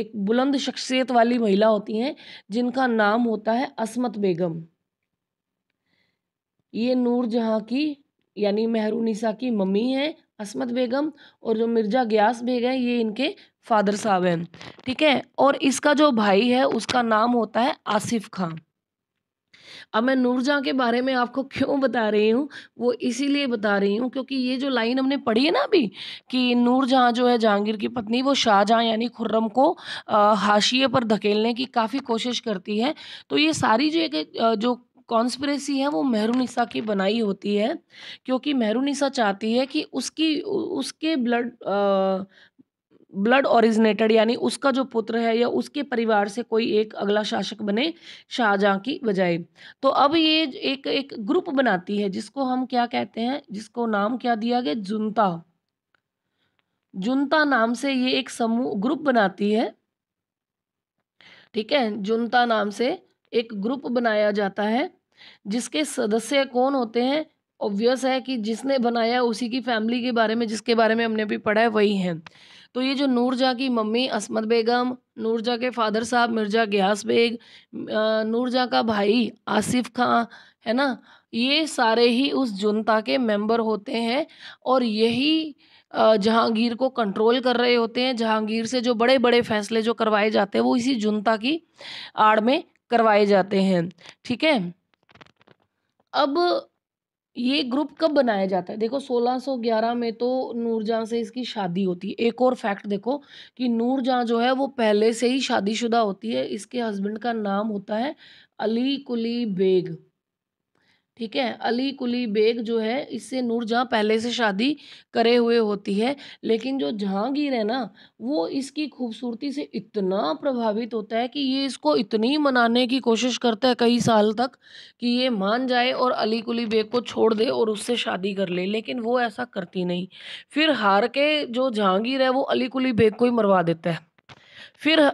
एक बुलंद शख्सियत वाली महिला होती हैं जिनका नाम होता है असमत बेगम ये नूर जहाँ की यानी मेहरूनिसा की मम्मी हैं असमत बेगम और जो मिर्जा ग्यास बेग हैं ये इनके फादर साहब हैं ठीक है और इसका जो भाई है उसका नाम होता है आसिफ खां अब मैं नूरजहाँ के बारे में आपको क्यों बता रही हूँ वो इसीलिए बता रही हूँ क्योंकि ये जो लाइन हमने पढ़ी है ना अभी कि नूरजहाँ जो है जहांगीर की पत्नी वो शाहजहाँ यानी खुर्रम को हाशिए पर धकेलने की काफ़ी कोशिश करती है तो ये सारी जो एक जो कॉन्स्परेसी है वो मेहरूनिसा की बनाई होती है क्योंकि मेहरूनिसा चाहती है कि उसकी उसके ब्लड ब्लड ओरिजिनेटेड यानी उसका जो पुत्र है या उसके परिवार से कोई एक अगला शासक बने शाहजहाँ की बजाय तो अब ये एक एक ग्रुप बनाती है जिसको हम क्या कहते हैं जिसको नाम क्या दिया गया जुनता जुनता नाम से ये एक समूह ग्रुप बनाती है ठीक है जुनता नाम से एक ग्रुप बनाया जाता है जिसके सदस्य कौन होते हैं ऑब्वियस है कि जिसने बनाया उसी की फैमिली के बारे में जिसके बारे में हमने भी पढ़ा है वही हैं तो ये जो नूरजा की मम्मी असमत बेगम नूरजा के फादर साहब मिर्ज़ा ग्यास बेग नूरजा का भाई आसिफ खां है ना ये सारे ही उस जुनता के मेंबर होते हैं और यही जहांगीर को कंट्रोल कर रहे होते हैं जहांगीर से जो बड़े बड़े फैसले जो करवाए जाते हैं वो इसी जुनता की आड़ में करवाए जाते हैं ठीक है अब ये ग्रुप कब बनाया जाता है देखो 1611 में तो नूरजहाँ से इसकी शादी होती है एक और फैक्ट देखो कि नूरजहाँ जो है वो पहले से ही शादीशुदा होती है इसके हस्बैंड का नाम होता है अली कुली बेग ठीक है अली कुली बेग जो है इससे नूरजहाँ पहले से शादी करे हुए होती है लेकिन जो जहांगीर है ना वो इसकी खूबसूरती से इतना प्रभावित होता है कि ये इसको इतनी मनाने की कोशिश करता है कई साल तक कि ये मान जाए और अली कुली बेग को छोड़ दे और उससे शादी कर ले लेकिन वो ऐसा करती नहीं फिर हार के जो जहांगीर है वो अली कुली बेग को ही मरवा देता है फिर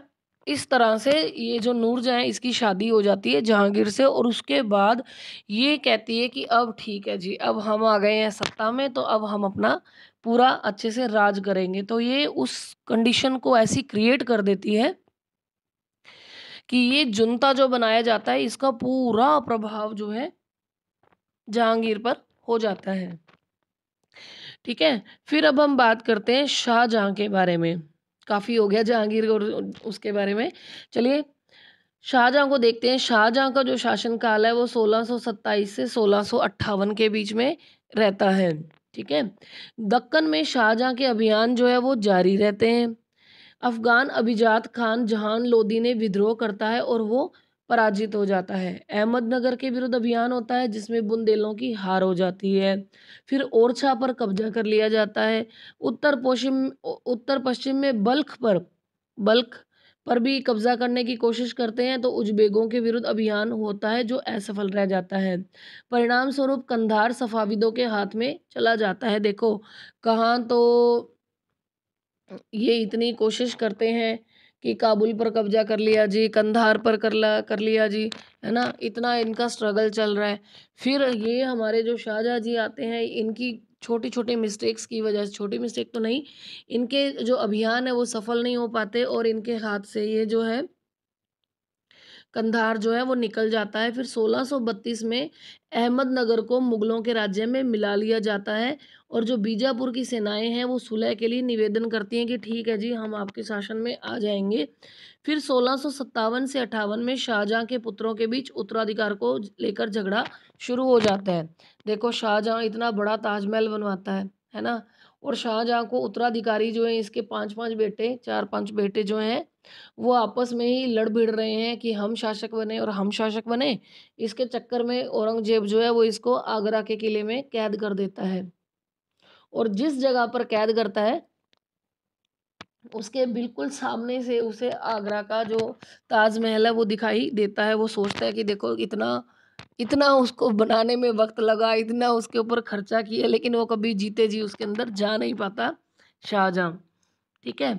इस तरह से ये जो नूरजहाँ इसकी शादी हो जाती है जहांगीर से और उसके बाद ये कहती है कि अब ठीक है जी अब हम आ गए हैं सत्ता में तो अब हम अपना पूरा अच्छे से राज करेंगे तो ये उस कंडीशन को ऐसी क्रिएट कर देती है कि ये जुनता जो बनाया जाता है इसका पूरा प्रभाव जो है जहांगीर पर हो जाता है ठीक है फिर अब हम बात करते हैं शाहजहां के बारे में काफ़ी हो गया जहांगीर और उसके बारे में चलिए शाहजहाँ को देखते हैं शाहजहाँ का जो शासनकाल है वो सोलह से सोलह के बीच में रहता है ठीक है दक्कन में शाहजहाँ के अभियान जो है वो जारी रहते हैं अफगान अभिजात खान जहान लोदी ने विद्रोह करता है और वो पराजित हो जाता है अहमदनगर के विरुद्ध अभियान होता है जिसमें बुंदेलों की हार हो जाती है फिर ओरछा पर कब्जा कर लिया जाता है उत्तर पश्चिम उत्तर पश्चिम में बल्ख पर बल्ख पर भी कब्जा करने की कोशिश करते हैं तो उज्बेगों के विरुद्ध अभियान होता है जो असफल रह जाता है परिणाम स्वरूप कंधार सफाविदों के हाथ में चला जाता है देखो कहाँ तो ये इतनी कोशिश करते हैं कि काबुल पर कब्जा कर लिया जी कंधार पर कर ला कर लिया जी है ना इतना इनका स्ट्रगल चल रहा है फिर ये हमारे जो शाहजहाँ जी आते हैं इनकी छोटी छोटी मिस्टेक्स की वजह से छोटी मिस्टेक तो नहीं इनके जो अभियान है वो सफल नहीं हो पाते और इनके हाथ से ये जो है कंधार जो है वो निकल जाता है फिर 1632 में अहमदनगर को मुगलों के राज्य में मिला लिया जाता है और जो बीजापुर की सेनाएं हैं वो सुलह के लिए निवेदन करती हैं कि ठीक है जी हम आपके शासन में आ जाएंगे फिर सोलह से अट्ठावन में शाहजहाँ के पुत्रों के बीच उत्तराधिकार को लेकर झगड़ा शुरू हो जाता है देखो शाहजहाँ इतना बड़ा ताजमहल बनवाता है है ना और शाहजहाँ को उत्तराधिकारी जो है इसके पाँच पाँच बेटे चार पाँच बेटे जो हैं वो आपस में ही लड़ भिड़ रहे हैं कि हम शासक बने और हम शासक बने इसके चक्कर में औरंगजेब जो है वो इसको आगरा के किले में कैद कर देता है और जिस जगह पर कैद करता है उसके बिल्कुल सामने से उसे आगरा का जो ताजमहल है वो दिखाई देता है वो सोचता है कि देखो इतना इतना उसको बनाने में वक्त लगा इतना उसके ऊपर खर्चा किया लेकिन वो कभी जीते जी उसके अंदर जा नहीं पाता शाहजहाँ ठीक है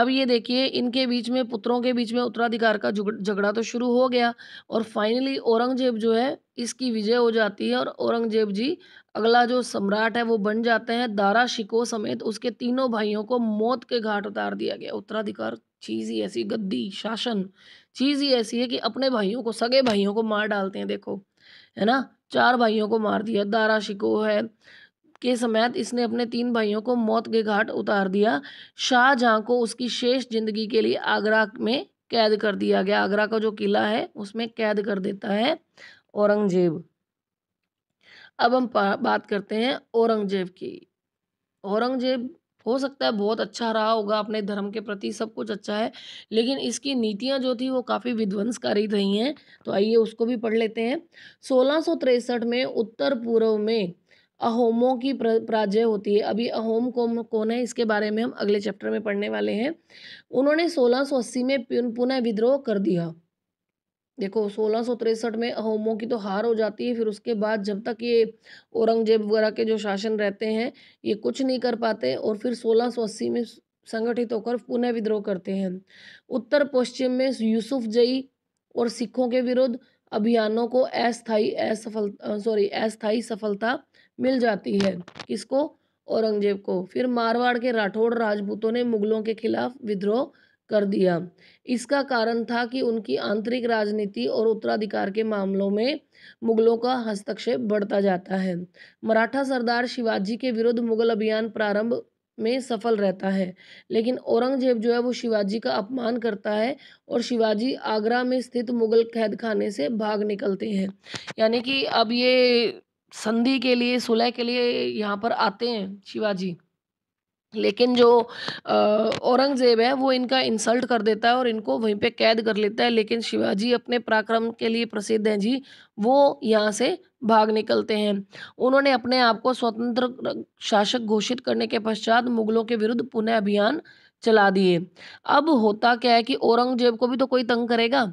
अब ये देखिए इनके बीच में पुत्रों के बीच में उत्तराधिकार का झगड़ा तो शुरू हो गया और फाइनली औरंगजेब जो है इसकी विजय हो जाती है और औरंगजेब जी अगला जो सम्राट है वो बन जाते हैं दारा शिको समेत उसके तीनों भाइयों को मौत के घाट उतार दिया गया उत्तराधिकार चीज़ ही ऐसी गद्दी शासन चीज़ ही ऐसी है कि अपने भाइयों को सगे भाइयों को मार डालते हैं देखो है ना चार भाइयों को मार दिया दारा शिको है के समेत इसने अपने तीन भाइयों को मौत के घाट उतार दिया शाहजहाँ को उसकी शेष जिंदगी के लिए आगरा में कैद कर दिया गया आगरा का जो किला है उसमें कैद कर देता है औरंगजेब अब हम बात करते हैं औरंगजेब की औरंगजेब हो सकता है बहुत अच्छा रहा होगा अपने धर्म के प्रति सब कुछ अच्छा है लेकिन इसकी नीतियाँ जो थी वो काफ़ी विध्वंसकारी रही हैं तो आइए उसको भी पढ़ लेते हैं सोलह में उत्तर पूर्व में अहोमों की पराजय होती है अभी अहोम कौन कौन है इसके बारे में हम अगले चैप्टर में पढ़ने वाले हैं उन्होंने 1680 में पुनः विद्रोह कर दिया देखो सोलह में अहोमों की तो हार हो जाती है फिर उसके बाद जब तक ये औरंगजेब वगैरह के जो शासन रहते हैं ये कुछ नहीं कर पाते और फिर 1680 में संगठित होकर पुनः विद्रोह करते हैं उत्तर पश्चिम में यूसुफ जई और सिखों के विरुद्ध अभियानों को अस्थाई असफल सॉरी अस्थायी सफलता मिल जाती है किसको औरंगजेब को फिर मारवाड़ के राठौड़ राजपूतों ने मुगलों के खिलाफ विद्रोह कर दिया इसका कारण था कि उनकी आंतरिक राजनीति और उत्तराधिकार के मामलों में मुगलों का हस्तक्षेप बढ़ता जाता है मराठा सरदार शिवाजी के विरुद्ध मुगल अभियान प्रारंभ में सफल रहता है लेकिन औरंगजेब जो है वो शिवाजी का अपमान करता है और शिवाजी आगरा में स्थित मुगल कैदखाने से भाग निकलते हैं यानी कि अब ये संधि के लिए सुलह के लिए यहाँ पर आते हैं शिवाजी लेकिन जो औरंगज़ेब है वो इनका इंसल्ट कर देता है और इनको वहीं पे कैद कर लेता है लेकिन शिवाजी अपने पराक्रम के लिए प्रसिद्ध हैं जी वो यहाँ से भाग निकलते हैं उन्होंने अपने आप को स्वतंत्र शासक घोषित करने के पश्चात मुगलों के विरुद्ध पुनः अभियान चला दिए अब होता क्या है कि औरंगजेब को भी तो कोई तंग करेगा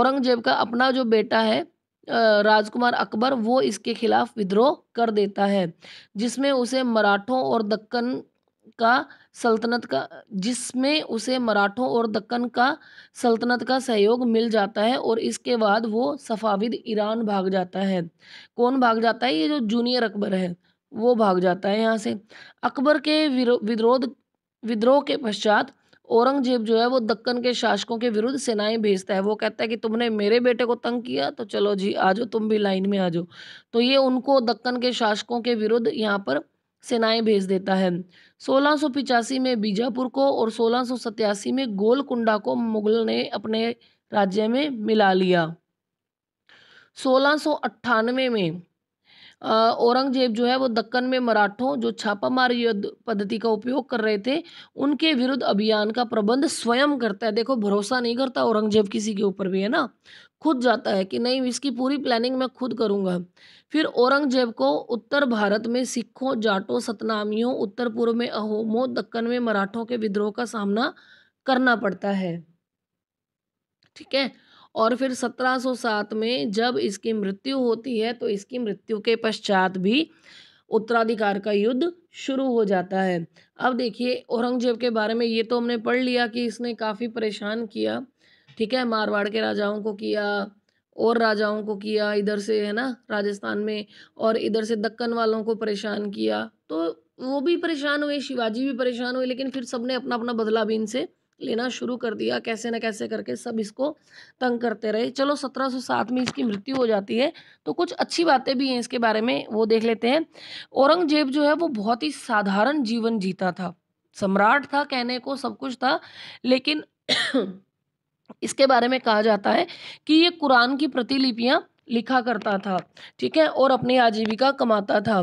औरंगजेब का अपना जो बेटा है राजकुमार अकबर वो इसके खिलाफ विद्रोह कर देता है जिसमें उसे मराठों और दक्कन का सल्तनत का जिसमें उसे मराठों और दक्कन का सल्तनत का सहयोग मिल जाता है और इसके बाद वो सफ़ाविद ईरान भाग जाता है कौन भाग जाता है ये जो जूनियर अकबर है वो भाग जाता है यहाँ से अकबर के विरो विद्रोह विद्रोह के पश्चात औरंगजेब जो है वो दक्कन के शासकों के विरुद्ध सेनाएं भेजता है वो कहता है कि तुमने मेरे बेटे को तंग किया तो चलो जी आ जाओ तुम भी लाइन में आ जाओ तो ये उनको दक्कन के शासकों के विरुद्ध यहाँ पर सेनाएं भेज देता है सोलह में बीजापुर को और सोलह में गोलकुंडा को मुगल ने अपने राज्य में मिला लिया सोलह में औरंगजेब जो है वो दक्कन में मराठों जो छापामार युद्ध पद्धति का उपयोग कर रहे थे उनके विरुद्ध अभियान का प्रबंध स्वयं करता है देखो भरोसा नहीं करता औरंगजेब किसी के ऊपर भी है ना खुद जाता है कि नहीं इसकी पूरी प्लानिंग मैं खुद करूंगा फिर औरंगजेब को उत्तर भारत में सिखों जाटों सतनामियों उत्तर पूर्व में अहोमों दक्कन में मराठों के विद्रोह का सामना करना पड़ता है ठीक है और फिर 1707 में जब इसकी मृत्यु होती है तो इसकी मृत्यु के पश्चात भी उत्तराधिकार का युद्ध शुरू हो जाता है अब देखिए औरंगजेब के बारे में ये तो हमने पढ़ लिया कि इसने काफ़ी परेशान किया ठीक है मारवाड़ के राजाओं को किया और राजाओं को किया इधर से है ना राजस्थान में और इधर से दक्कन वालों को परेशान किया तो वो भी परेशान हुए शिवाजी भी परेशान हुए लेकिन फिर सबने अपना अपना बदला भी इनसे लेना शुरू कर दिया कैसे ना कैसे करके सब इसको तंग करते रहे चलो 1707 में इसकी मृत्यु हो जाती है तो कुछ अच्छी बातें भी हैं इसके बारे में वो देख लेते हैं औरंगजेब जो है वो बहुत ही साधारण जीवन जीता था सम्राट था कहने को सब कुछ था लेकिन इसके बारे में कहा जाता है कि ये कुरान की प्रतिलिपियाँ लिखा करता था ठीक है और अपनी आजीविका कमाता था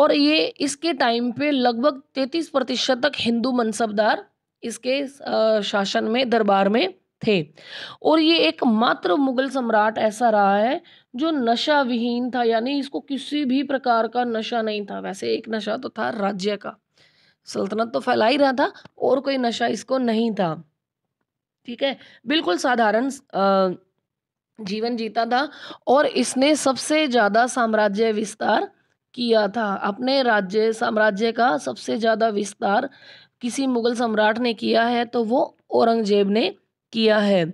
और ये इसके टाइम पे लगभग तैतीस प्रतिशत तक हिंदू मनसबदार इसके शासन में दरबार में थे और ये एक मात्र मुगल सम्राट ऐसा रहा है जो नशा विहीन था यानी इसको किसी भी प्रकार का नशा नहीं था वैसे एक नशा तो था राज्य का सल्तनत तो फैला ही रहा था और कोई नशा इसको नहीं था ठीक है बिल्कुल साधारण जीवन जीता था और इसने सबसे ज़्यादा साम्राज्य विस्तार किया था अपने राज्य साम्राज्य का सबसे ज़्यादा विस्तार किसी मुग़ल सम्राट ने किया है तो वो औरंगज़ेब ने किया है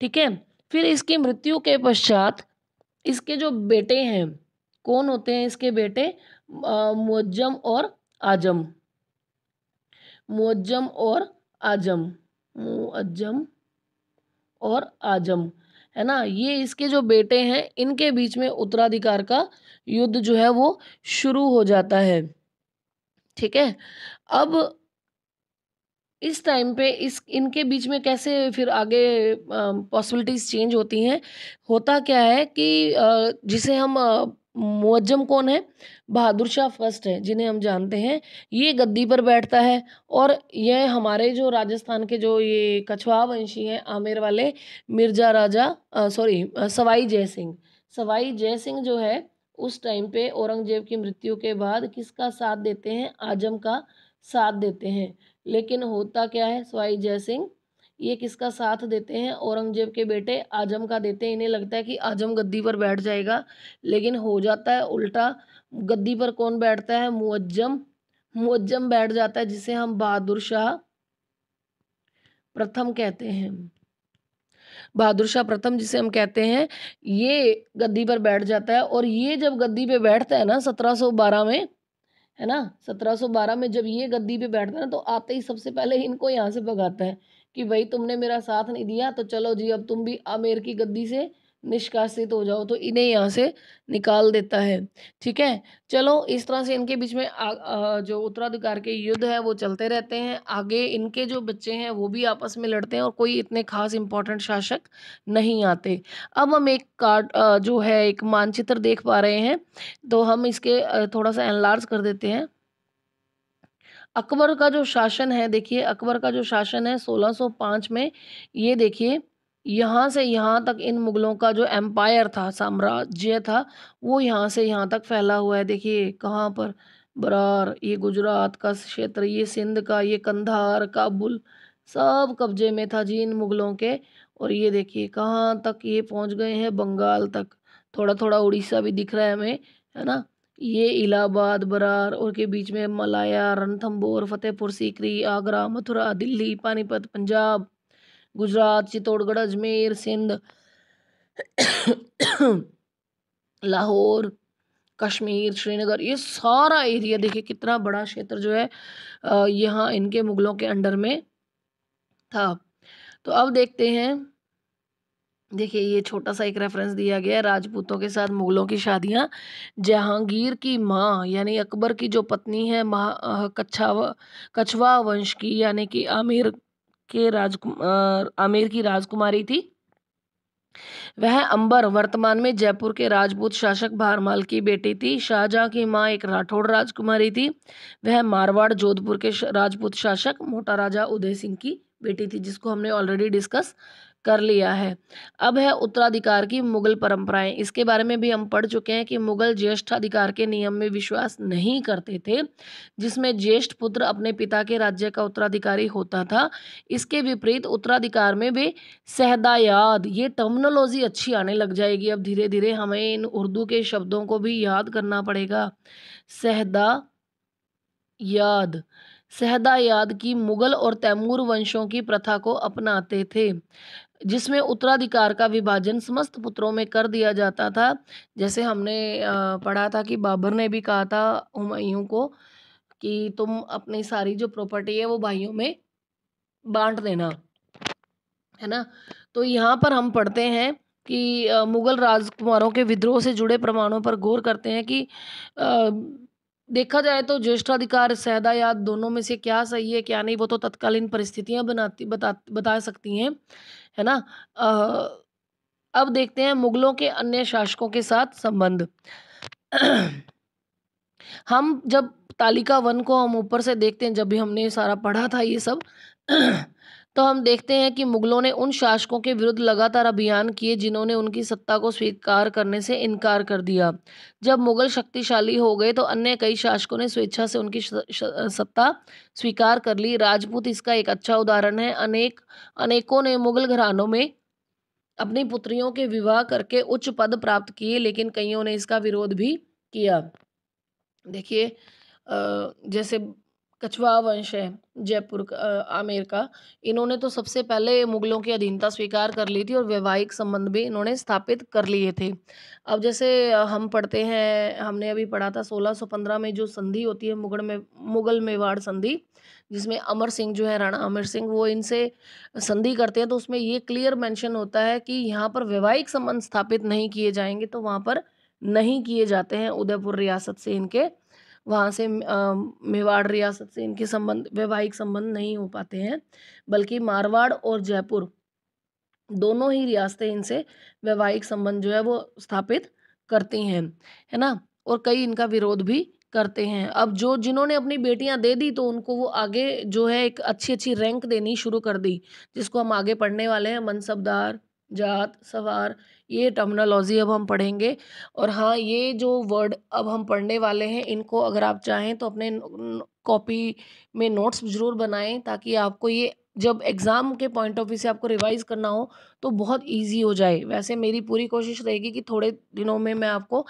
ठीक है फिर इसकी मृत्यु के पश्चात इसके जो बेटे हैं कौन होते हैं इसके बेटे मुज्जम और आजम मुज्जम और आजम मुज्जम और आजम है ना ये इसके जो बेटे हैं इनके बीच में उत्तराधिकार का युद्ध जो है वो शुरू हो जाता है ठीक है अब इस टाइम पे इस इनके बीच में कैसे फिर आगे पॉसिबिलिटीज़ चेंज होती हैं होता क्या है कि आ, जिसे हम मुज्जम मुअज्जम कौन है बहादुर शाह फर्स्ट है जिन्हें हम जानते हैं ये गद्दी पर बैठता है और यह हमारे जो राजस्थान के जो ये कछवा वंशी हैं आमेर वाले मिर्जा राजा सॉरी सवाई जय सिंह सवाई जय सिंह जो है उस टाइम पे औरंगजेब की मृत्यु के बाद किसका साथ देते हैं आजम का साथ देते हैं लेकिन होता क्या है स्वाई जय सिंह ये किसका साथ देते हैं औरंगजेब के बेटे आजम का देते हैं इन्हें लगता है कि आजम गद्दी पर बैठ जाएगा लेकिन हो जाता है उल्टा गद्दी पर कौन बैठता है मुअज्जम मुअज्जम बैठ जाता है जिसे हम बहादुर शाह प्रथम कहते हैं बहादुर शाह प्रथम जिसे हम कहते हैं ये गद्दी पर बैठ जाता है और ये जब गद्दी पे बैठता है ना 1712 में है ना 1712 में जब ये गद्दी पे बैठता है ना तो आते ही सबसे पहले इनको यहाँ से भगाता है कि भाई तुमने मेरा साथ नहीं दिया तो चलो जी अब तुम भी आमेर की गद्दी से निष्कासित हो जाओ तो इन्हें यहाँ से निकाल देता है ठीक है चलो इस तरह से इनके बीच में आ, आ, जो उत्तराधिकार के युद्ध है वो चलते रहते हैं आगे इनके जो बच्चे हैं वो भी आपस में लड़ते हैं और कोई इतने खास इंपॉर्टेंट शासक नहीं आते अब हम एक कार्ड जो है एक मानचित्र देख पा रहे हैं तो हम इसके थोड़ा सा एनलार्ज कर देते हैं अकबर का जो शासन है देखिए अकबर का जो शासन है सोलह में ये देखिए यहाँ से यहाँ तक इन मुग़लों का जो एम्पायर था साम्राज्य था वो यहाँ से यहाँ तक फैला हुआ है देखिए कहाँ पर बरार ये गुजरात का क्षेत्र ये सिंध का ये कंधार काबुल सब कब्जे में था जी इन मुग़लों के और ये देखिए कहाँ तक ये पहुँच गए हैं बंगाल तक थोड़ा थोड़ा उड़ीसा भी दिख रहा है हमें है ना ये इलाहाबाद बरार और के बीच में मलाया रणथम्बोर फतेहपुर सीकरी आगरा मथुरा दिल्ली पानीपत पंजाब गुजरात चित्तौड़गढ़ अजमेर सिंध लाहौर कश्मीर श्रीनगर ये सारा एरिया देखिए कितना बड़ा क्षेत्र जो है यहाँ इनके मुग़लों के अंडर में था तो अब देखते हैं देखिए ये छोटा सा एक रेफरेंस दिया गया है राजपूतों के साथ मुग़लों की शादियाँ जहांगीर की माँ यानी अकबर की जो पत्नी है महा कछावा कछवा वंश की यानी कि आमिर के राजकुमार आमेर की राजकुमारी थी वह अंबर वर्तमान में जयपुर के राजपूत शासक भारमाल की बेटी थी शाहजहां की माँ एक राठौड़ राजकुमारी थी वह मारवाड़ जोधपुर के राजपूत शासक मोटा राजा उदय सिंह की बेटी थी जिसको हमने ऑलरेडी डिस्कस कर लिया है अब है उत्तराधिकार की मुगल परंपराएं इसके बारे में भी हम पढ़ चुके हैं कि मुगल ज्येष्ठ अधिकार के नियम में विश्वास नहीं करते थे जिसमें ज्येष्ठ पुत्र अपने पिता के राज्य का उत्तराधिकारी होता था इसके विपरीत उत्तराधिकार में भी सहदायाद ये टर्मनोलॉजी अच्छी आने लग जाएगी अब धीरे धीरे हमें इन उर्दू के शब्दों को भी याद करना पड़ेगा सहदा याद सहदा याद की मुगल और तैमूर वंशों की प्रथा को अपनाते थे जिसमें उत्तराधिकार का विभाजन समस्त पुत्रों में कर दिया जाता था जैसे हमने पढ़ा था कि बाबर ने भी कहा था हुमायूं को कि तुम अपनी सारी जो प्रॉपर्टी है वो भाइयों में बांट देना है ना तो यहाँ पर हम पढ़ते हैं कि मुग़ल राजकुमारों के विद्रोह से जुड़े प्रमाणों पर गौर करते हैं कि देखा जाए तो ज्येष्ठाधिकार याद दोनों में से क्या सही है क्या नहीं वो तो तत्कालीन परिस्थितियाँ बनाती बता बता सकती हैं है ना आ, अब देखते हैं मुगलों के अन्य शासकों के साथ संबंध हम जब तालिका वन को हम ऊपर से देखते हैं जब भी हमने सारा पढ़ा था ये सब तो हम देखते हैं कि मुगलों ने उन शासकों के विरुद्ध लगातार अभियान किए जिन्होंने उनकी सत्ता को स्वीकार करने से इनकार कर दिया जब मुगल शक्तिशाली हो गए तो अन्य कई शासकों ने स्वेच्छा से उनकी सत्ता स्वीकार कर ली राजपूत इसका एक अच्छा उदाहरण है अनेक अनेकों ने मुगल घरानों में अपनी पुत्रियों के विवाह करके उच्च पद प्राप्त किए लेकिन कईयों ने इसका विरोध भी किया देखिए जैसे कछवा वंश है जयपुर का आमेर का इन्होंने तो सबसे पहले मुगलों की अधीनता स्वीकार कर ली थी और वैवाहिक संबंध भी इन्होंने स्थापित कर लिए थे अब जैसे हम पढ़ते हैं हमने अभी पढ़ा था 1615 में जो संधि होती है मुगल में मुगल मेवाड़ संधि जिसमें अमर सिंह जो है राणा अमर सिंह वो इनसे संधि करते हैं तो उसमें ये क्लियर मैंशन होता है कि यहाँ पर वैवाहिक संबंध स्थापित नहीं किए जाएंगे तो वहाँ पर नहीं किए जाते हैं उदयपुर रियासत से इनके वहाँ से मेवाड़ रियासत से इनके संबंध वैवाहिक संबंध नहीं हो पाते हैं बल्कि मारवाड़ और जयपुर दोनों ही रियासतें इनसे वैवाहिक संबंध जो है वो स्थापित करती हैं है ना और कई इनका विरोध भी करते हैं अब जो जिन्होंने अपनी बेटियां दे दी तो उनको वो आगे जो है एक अच्छी अच्छी रैंक देनी शुरू कर दी जिसको हम आगे पढ़ने वाले हैं मनसबदार जात सवार ये टर्मिनोलॉजी अब हम पढ़ेंगे और हाँ ये जो वर्ड अब हम पढ़ने वाले हैं इनको अगर आप चाहें तो अपने कॉपी में नोट्स ज़रूर बनाएं ताकि आपको ये जब एग्ज़ाम के पॉइंट ऑफ व्यू से आपको रिवाइज़ करना हो तो बहुत इजी हो जाए वैसे मेरी पूरी कोशिश रहेगी कि थोड़े दिनों में मैं आपको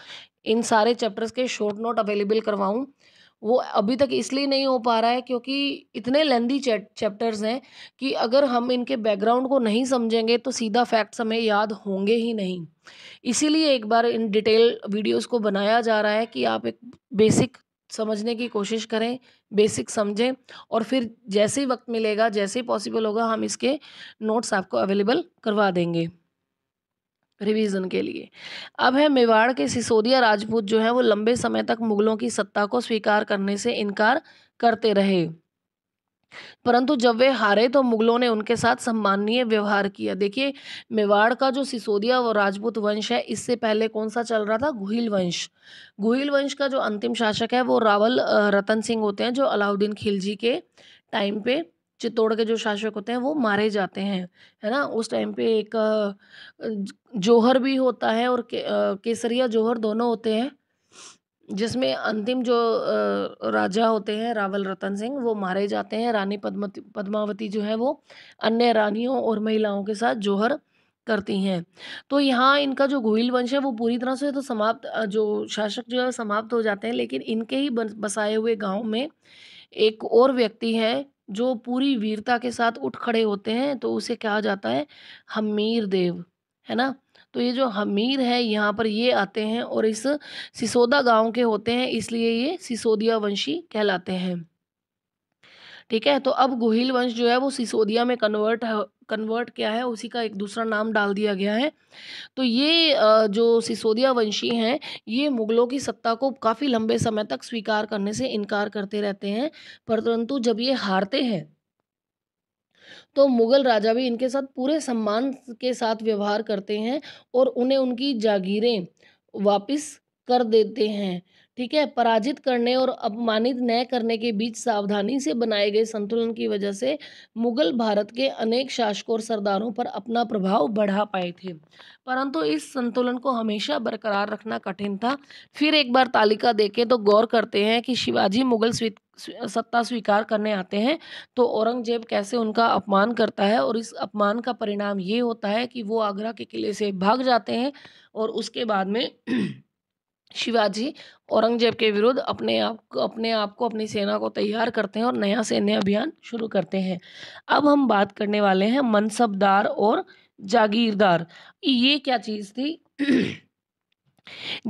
इन सारे चैप्टर्स के शॉर्ट नोट अवेलेबल करवाऊँ वो अभी तक इसलिए नहीं हो पा रहा है क्योंकि इतने लेंदी चैप्टर्स हैं कि अगर हम इनके बैकग्राउंड को नहीं समझेंगे तो सीधा फैक्ट्स हमें याद होंगे ही नहीं इसीलिए एक बार इन डिटेल वीडियोस को बनाया जा रहा है कि आप एक बेसिक समझने की कोशिश करें बेसिक समझें और फिर जैसे ही वक्त मिलेगा जैसे ही पॉसिबल होगा हम इसके नोट्स आपको अवेलेबल करवा देंगे रिवीजन के लिए अब है मेवाड़ के सिसोदिया राजपूत जो है वो लंबे समय तक मुगलों की सत्ता को स्वीकार करने से इनकार करते रहे परंतु जब वे हारे तो मुगलों ने उनके साथ सम्माननीय व्यवहार किया देखिए मेवाड़ का जो सिसोदिया वो राजपूत वंश है इससे पहले कौन सा चल रहा था गुहिल वंश गुहिल वंश का जो अंतिम शासक है वो रावल रतन सिंह होते हैं जो अलाउद्दीन खिलजी के टाइम पे चित्तौड़ के जो शासक होते हैं वो मारे जाते हैं है ना उस टाइम पे एक जौहर भी होता है और के, केसरिया जौहर दोनों होते हैं जिसमें अंतिम जो राजा होते हैं रावल रतन सिंह वो मारे जाते हैं रानी पद्म पद्मावती जो है वो अन्य रानियों और महिलाओं के साथ जौहर करती हैं तो यहाँ इनका जो गोहिल वंश है वो पूरी तरह से तो समाप्त जो शासक जो है समाप्त हो जाते हैं लेकिन इनके ही बसाए हुए गांव में एक और व्यक्ति है जो पूरी वीरता के साथ उठ खड़े होते हैं तो उसे कहा जाता है हमीर देव है ना तो ये जो हमीर है यहाँ पर ये आते हैं और इस सिसोदा गांव के होते हैं इसलिए ये सिसोदिया वंशी कहलाते हैं ठीक है तो अब गोहिल वंश जो है वो सिसोदिया में कन्वर्ट कन्वर्ट किया है उसी का एक दूसरा नाम डाल दिया गया है तो ये जो सिसोदिया वंशी हैं ये मुगलों की सत्ता को काफ़ी लंबे समय तक स्वीकार करने से इनकार करते रहते हैं परंतु जब ये हारते हैं तो मुगल राजा भी इनके साथ पूरे सम्मान के साथ व्यवहार करते हैं और उन्हें उनकी जागीरें वापस कर देते हैं ठीक है पराजित करने और अपमानित न करने के बीच सावधानी से बनाए गए संतुलन की वजह से मुगल भारत के अनेक शासकों और सरदारों पर अपना प्रभाव बढ़ा पाए थे परंतु इस संतुलन को हमेशा बरकरार रखना कठिन था फिर एक बार तालिका देखें तो गौर करते हैं कि शिवाजी मुगल सत्ता स्वीकार करने आते हैं तो औरंगजेब कैसे उनका अपमान करता है और इस अपमान का परिणाम ये होता है कि वो आगरा के किले से भाग जाते हैं और उसके बाद में शिवाजी औरंगजेब के विरुद्ध अपने आप अपने आप को अपनी सेना को तैयार करते हैं और नया सैन्य अभियान शुरू करते हैं अब हम बात करने वाले हैं मनसबदार और जागीरदार ये क्या चीज़ थी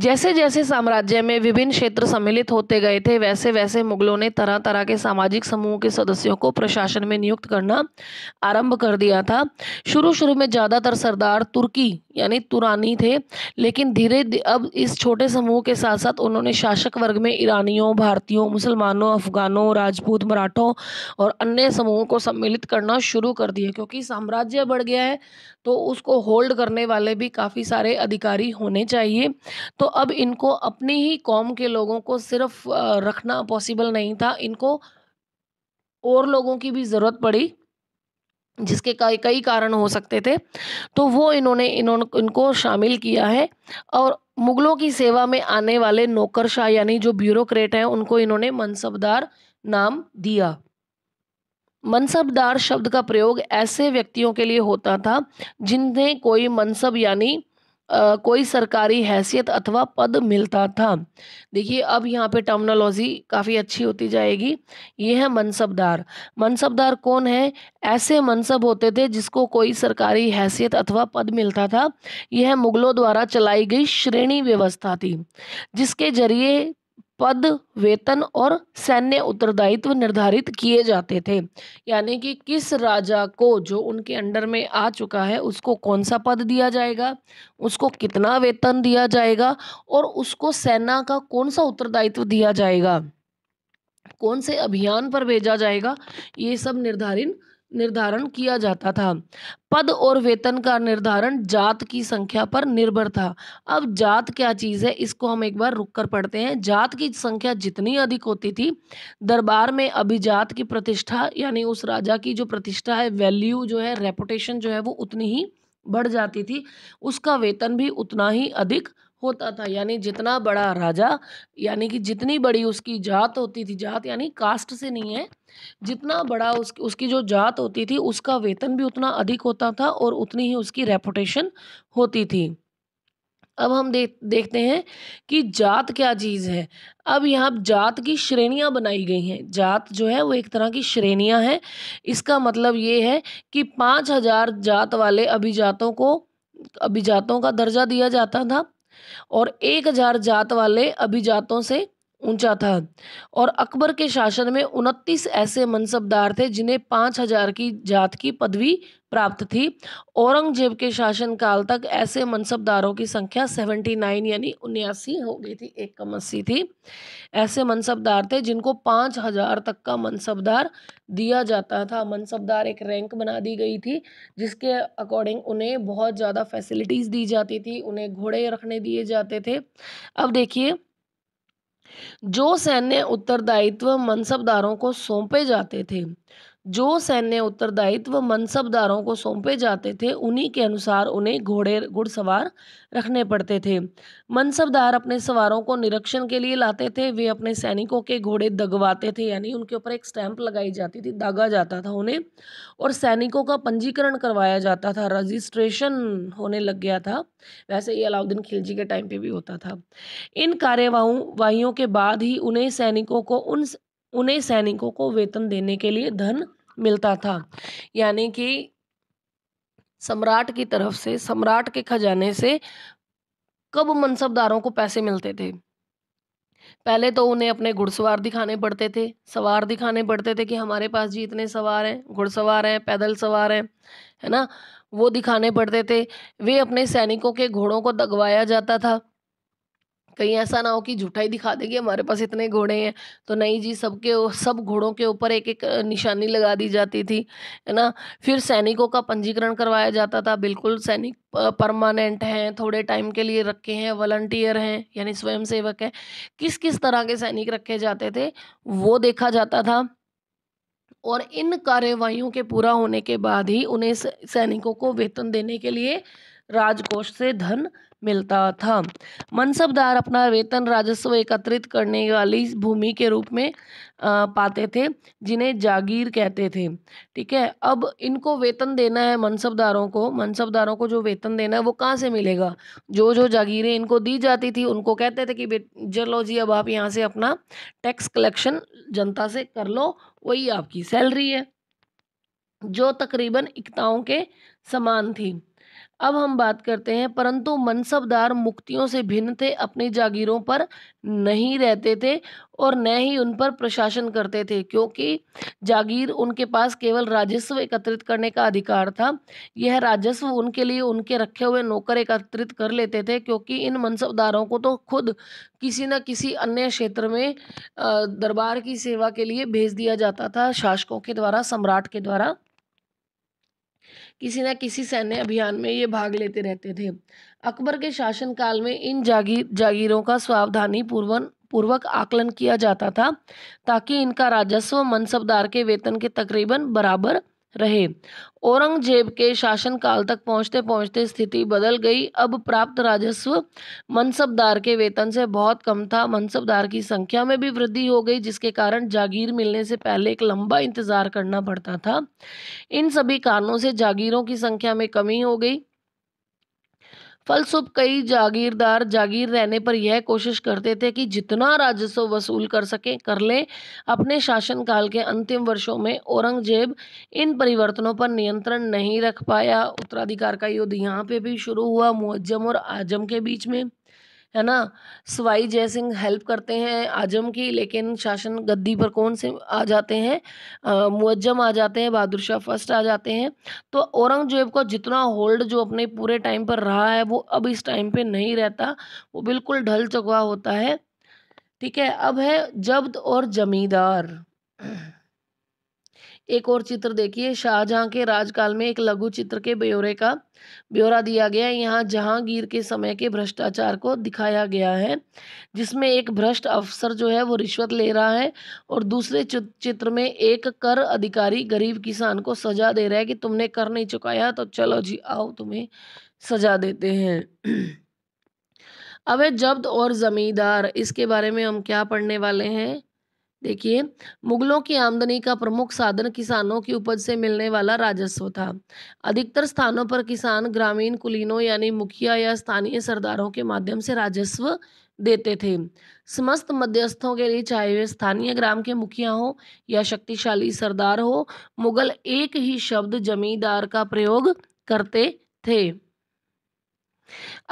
जैसे जैसे साम्राज्य में विभिन्न क्षेत्र सम्मिलित होते गए थे वैसे वैसे मुगलों ने तरह तरह के सामाजिक समूह के सदस्यों को प्रशासन में नियुक्त करना आरंभ कर दिया था शुरू शुरू में ज़्यादातर सरदार तुर्की यानी तुरानी थे लेकिन धीरे अब इस छोटे समूह के साथ साथ उन्होंने शासक वर्ग में ईरानियों भारतीयों मुसलमानों अफगानों राजपूत मराठों और अन्य समूहों को सम्मिलित करना शुरू कर दिया क्योंकि साम्राज्य बढ़ गया है तो उसको होल्ड करने वाले भी काफ़ी सारे अधिकारी होने चाहिए तो अब इनको अपनी ही कौम के लोगों को सिर्फ रखना पॉसिबल नहीं था इनको और लोगों की भी ज़रूरत पड़ी जिसके कई कई कारण हो सकते थे तो वो इन्होंने इन्होंने इनको शामिल किया है और मुग़लों की सेवा में आने वाले नौकरशाह यानी जो ब्यूरोक्रेट हैं उनको इन्होंने मनसबदार नाम दिया मनसबदार शब्द का प्रयोग ऐसे व्यक्तियों के लिए होता था जिन्हें कोई मनसब यानी कोई सरकारी हैसियत अथवा पद मिलता था देखिए अब यहाँ पे टर्मिनोलॉजी काफ़ी अच्छी होती जाएगी ये है मनसबदार मनसबदार कौन है ऐसे मनसब होते थे जिसको कोई सरकारी हैसियत अथवा पद मिलता था यह मुगलों द्वारा चलाई गई श्रेणी व्यवस्था थी जिसके जरिए पद वेतन और सैन्य उत्तरदायित्व निर्धारित किए जाते थे यानी कि किस राजा को जो उनके अंडर में आ चुका है उसको कौन सा पद दिया जाएगा उसको कितना वेतन दिया जाएगा और उसको सेना का कौन सा उत्तरदायित्व दिया जाएगा कौन से अभियान पर भेजा जाएगा ये सब निर्धारित निर्धारण किया जाता था पद और वेतन का निर्धारण जात की संख्या पर निर्भर था अब जात क्या चीज़ है इसको हम एक बार रुक कर पढ़ते हैं जात की संख्या जितनी अधिक होती थी दरबार में अभिजात की प्रतिष्ठा यानी उस राजा की जो प्रतिष्ठा है वैल्यू जो है रेपुटेशन जो है वो उतनी ही बढ़ जाती थी उसका वेतन भी उतना ही अधिक होता था यानी जितना बड़ा राजा यानी कि जितनी बड़ी उसकी जात होती थी जात यानी कास्ट से नहीं है जितना बड़ा उस उसकी जो जात होती थी उसका वेतन भी उतना अधिक होता था और उतनी ही उसकी रेपुटेशन होती थी अब हम दे, देखते हैं कि जात क्या चीज़ है अब यहाँ जात की श्रेणियाँ बनाई गई हैं जात जो है वो एक तरह की श्रेणियाँ हैं इसका मतलब ये है कि पाँच हज़ार जात वाले अभिजातों को अभिजातों का दर्जा दिया जाता था और एक हज़ार जात वाले अभिजातों से ऊंचा था और अकबर के शासन में उनतीस ऐसे मनसबदार थे जिन्हें पाँच हजार की जात की पदवी प्राप्त थी औरंगजेब के शासनकाल तक ऐसे मनसबदारों की संख्या सेवेंटी नाइन यानी उन्यासी हो गई थी एक कम अस्सी थी ऐसे मनसबदार थे जिनको पाँच हजार तक का मनसबदार दिया जाता था मनसबदार एक रैंक बना दी गई थी जिसके अकॉर्डिंग उन्हें बहुत ज़्यादा फैसिलिटीज़ दी जाती थी उन्हें घोड़े रखने दिए जाते थे अब देखिए जो सैन्य उत्तरदायित्व मनसबदारों को सौंपे जाते थे जो सैन्य उत्तरदायित्व मनसबदारों को सौंपे जाते थे उन्हीं के अनुसार उन्हें घोड़े घुड़सवार रखने पड़ते थे मनसबदार अपने सवारों को निरीक्षण के लिए लाते थे वे अपने सैनिकों के घोड़े दगवाते थे यानी उनके ऊपर एक स्टैंप लगाई जाती थी दागा जाता था उन्हें और सैनिकों का पंजीकरण करवाया जाता था रजिस्ट्रेशन होने लग गया था वैसे ये अलाउद्दीन खिलजी के टाइम पर भी होता था इन कार्यवाहियों के बाद ही उन्हें सैनिकों को उन उन्हें सैनिकों को वेतन देने के लिए धन मिलता था यानी कि सम्राट की तरफ से सम्राट के खजाने से कब मनसबदारों को पैसे मिलते थे पहले तो उन्हें अपने घुड़सवार दिखाने पड़ते थे सवार दिखाने पड़ते थे कि हमारे पास जी इतने सवार हैं घुड़सवार हैं पैदल सवार हैं है ना वो दिखाने पड़ते थे वे अपने सैनिकों के घोड़ों को दगवाया जाता था कहीं ऐसा ना हो कि झूठा ही दिखा देगी हमारे पास इतने घोड़े हैं तो नहीं जी सबके सब घोड़ों के ऊपर एक एक निशानी लगा दी जाती थी है ना फिर सैनिकों का पंजीकरण करवाया जाता था बिल्कुल सैनिक परमानेंट हैं थोड़े टाइम के लिए रखे हैं वॉलंटियर हैं यानी स्वयंसेवक हैं किस किस तरह के सैनिक रखे जाते थे वो देखा जाता था और इन कार्यवाहियों के पूरा होने के बाद ही उन्हें सैनिकों को वेतन देने के लिए राजकोष से धन मिलता था मनसबदार अपना वेतन राजस्व एकत्रित करने वाली भूमि के रूप में आ, पाते थे जिन्हें जागीर कहते थे ठीक है अब इनको वेतन देना है मनसबदारों को मनसबदारों को जो वेतन देना है वो कहाँ से मिलेगा जो जो जागीरें इनको दी जाती थी उनको कहते थे कि चलो जी अब आप यहाँ से अपना टैक्स कलेक्शन जनता से कर लो वही आपकी सैलरी है जो तकरीबन इकताओं के समान थी अब हम बात करते हैं परंतु मनसबदार मुक्तियों से भिन्न थे अपनी जागीरों पर नहीं रहते थे और न ही उन पर प्रशासन करते थे क्योंकि जागीर उनके पास केवल राजस्व एकत्रित करने का अधिकार था यह राजस्व उनके लिए उनके रखे हुए नौकर एकत्रित कर लेते थे क्योंकि इन मनसबदारों को तो खुद किसी न किसी अन्य क्षेत्र में दरबार की सेवा के लिए भेज दिया जाता था शासकों के द्वारा सम्राट के द्वारा किसी न किसी सैन्य अभियान में ये भाग लेते रहते थे अकबर के शासनकाल में इन जागीर जागीरों का सावधानी पूर्वन पूर्वक आकलन किया जाता था ताकि इनका राजस्व मनसबदार के वेतन के तकरीबन बराबर रहे औरंगजेब के शासनकाल तक पहुंचते पहुंचते स्थिति बदल गई अब प्राप्त राजस्व मनसबदार के वेतन से बहुत कम था मनसबदार की संख्या में भी वृद्धि हो गई जिसके कारण जागीर मिलने से पहले एक लंबा इंतज़ार करना पड़ता था इन सभी कारणों से जागीरों की संख्या में कमी हो गई फलस्वरूप कई जागीरदार जागीर रहने पर यह कोशिश करते थे कि जितना राजस्व वसूल कर सकें कर लें अपने शासनकाल के अंतिम वर्षों में औरंगजेब इन परिवर्तनों पर नियंत्रण नहीं रख पाया उत्तराधिकार का युद्ध यहाँ पे भी शुरू हुआ मुअज्जम और आजम के बीच में है ना सवाई सिंह हेल्प करते हैं आजम की लेकिन शासन गद्दी पर कौन से आ जाते हैं मुअज्जम आ जाते हैं बहादुर शाह फर्स्ट आ जाते हैं तो औरंगजेब का जितना होल्ड जो अपने पूरे टाइम पर रहा है वो अब इस टाइम पे नहीं रहता वो बिल्कुल ढल चुका होता है ठीक है अब है जब्द और जमींदार एक और चित्र देखिए शाहजहां के राजकाल में एक लघु चित्र के ब्यौरे का ब्यौरा दिया गया है यहाँ जहांगीर के समय के भ्रष्टाचार को दिखाया गया है जिसमें एक भ्रष्ट अफसर जो है वो रिश्वत ले रहा है और दूसरे चित्र में एक कर अधिकारी गरीब किसान को सजा दे रहा है कि तुमने कर नहीं चुकाया तो चलो जी आओ तुम्हें सजा देते हैं अब जब्त और ज़मींदार इसके बारे में हम क्या पढ़ने वाले हैं देखिए मुगलों की आमदनी का प्रमुख साधन किसानों की उपज से मिलने वाला राजस्व था अधिकतर स्थानों पर किसान ग्रामीण कुलीनों यानी मुखिया या स्थानीय सरदारों के माध्यम से राजस्व देते थे समस्त मध्यस्थों के लिए चाहे वे स्थानीय ग्राम के मुखिया हो या शक्तिशाली सरदार हो मुगल एक ही शब्द जमींदार का प्रयोग करते थे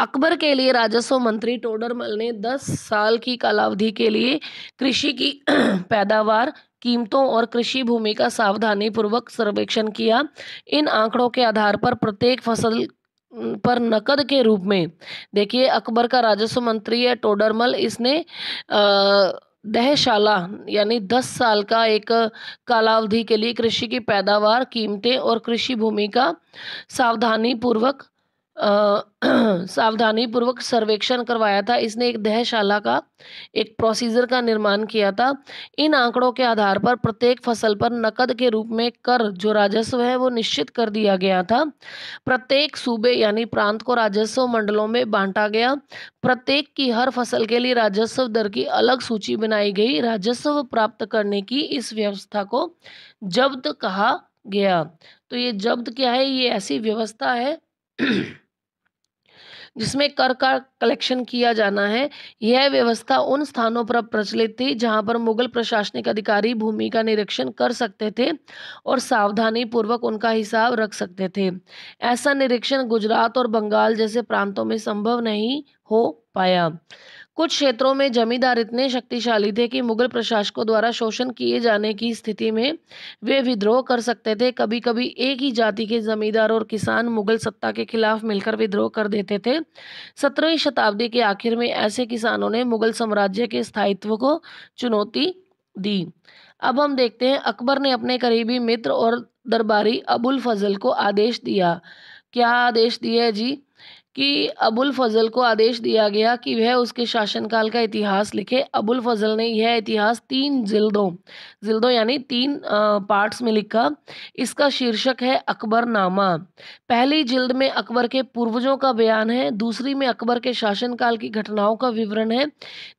अकबर के लिए राजस्व मंत्री टोडरमल ने 10 साल की कालावधि के लिए कृषि की पैदावार कीमतों और कृषि भूमि का सावधानीपूर्वक सर्वेक्षण किया इन आंकड़ों के आधार पर प्रत्येक फसल पर नकद के रूप में देखिए अकबर का राजस्व मंत्री है टोडरमल इसने आ, दहशाला यानी दस साल का एक कालावधि के लिए कृषि की पैदावार कीमतें और कृषि भूमि का सावधानी पूर्वक सावधानी पूर्वक सर्वेक्षण करवाया था इसने एक दहशाला का एक प्रोसीजर का निर्माण किया था इन आंकड़ों के आधार पर प्रत्येक फसल पर नकद के रूप में कर जो राजस्व है वो निश्चित कर दिया गया था प्रत्येक सूबे यानी प्रांत को राजस्व मंडलों में बांटा गया प्रत्येक की हर फसल के लिए राजस्व दर की अलग सूची बनाई गई राजस्व प्राप्त करने की इस व्यवस्था को जब्त कहा गया तो ये जब्त क्या है ये ऐसी व्यवस्था है जिसमें कर का कलेक्शन किया जाना है यह व्यवस्था उन स्थानों पर प्रचलित थी जहाँ पर मुगल प्रशासनिक अधिकारी भूमि का निरीक्षण कर सकते थे और सावधानी पूर्वक उनका हिसाब रख सकते थे ऐसा निरीक्षण गुजरात और बंगाल जैसे प्रांतों में संभव नहीं हो पाया कुछ क्षेत्रों में जमींदार इतने शक्तिशाली थे कि मुगल प्रशासकों द्वारा शोषण किए जाने की स्थिति में वे विद्रोह कर सकते थे कभी कभी एक ही जाति के जमींदार और किसान मुगल सत्ता के खिलाफ मिलकर विद्रोह कर देते थे सत्रहवीं शताब्दी के आखिर में ऐसे किसानों ने मुगल साम्राज्य के स्थायित्व को चुनौती दी अब हम देखते हैं अकबर ने अपने करीबी मित्र और दरबारी अबुल फजल को आदेश दिया क्या आदेश दिए जी कि अबुल फजल को आदेश दिया गया कि वह उसके शासनकाल का इतिहास लिखे अबुल फजल ने यह इतिहास तीन जिल्दों जिल्दों यानी तीन पार्ट्स में लिखा इसका शीर्षक है अकबरनामा पहली जिल्द में अकबर के पूर्वजों का बयान है दूसरी में अकबर के शासनकाल की घटनाओं का विवरण है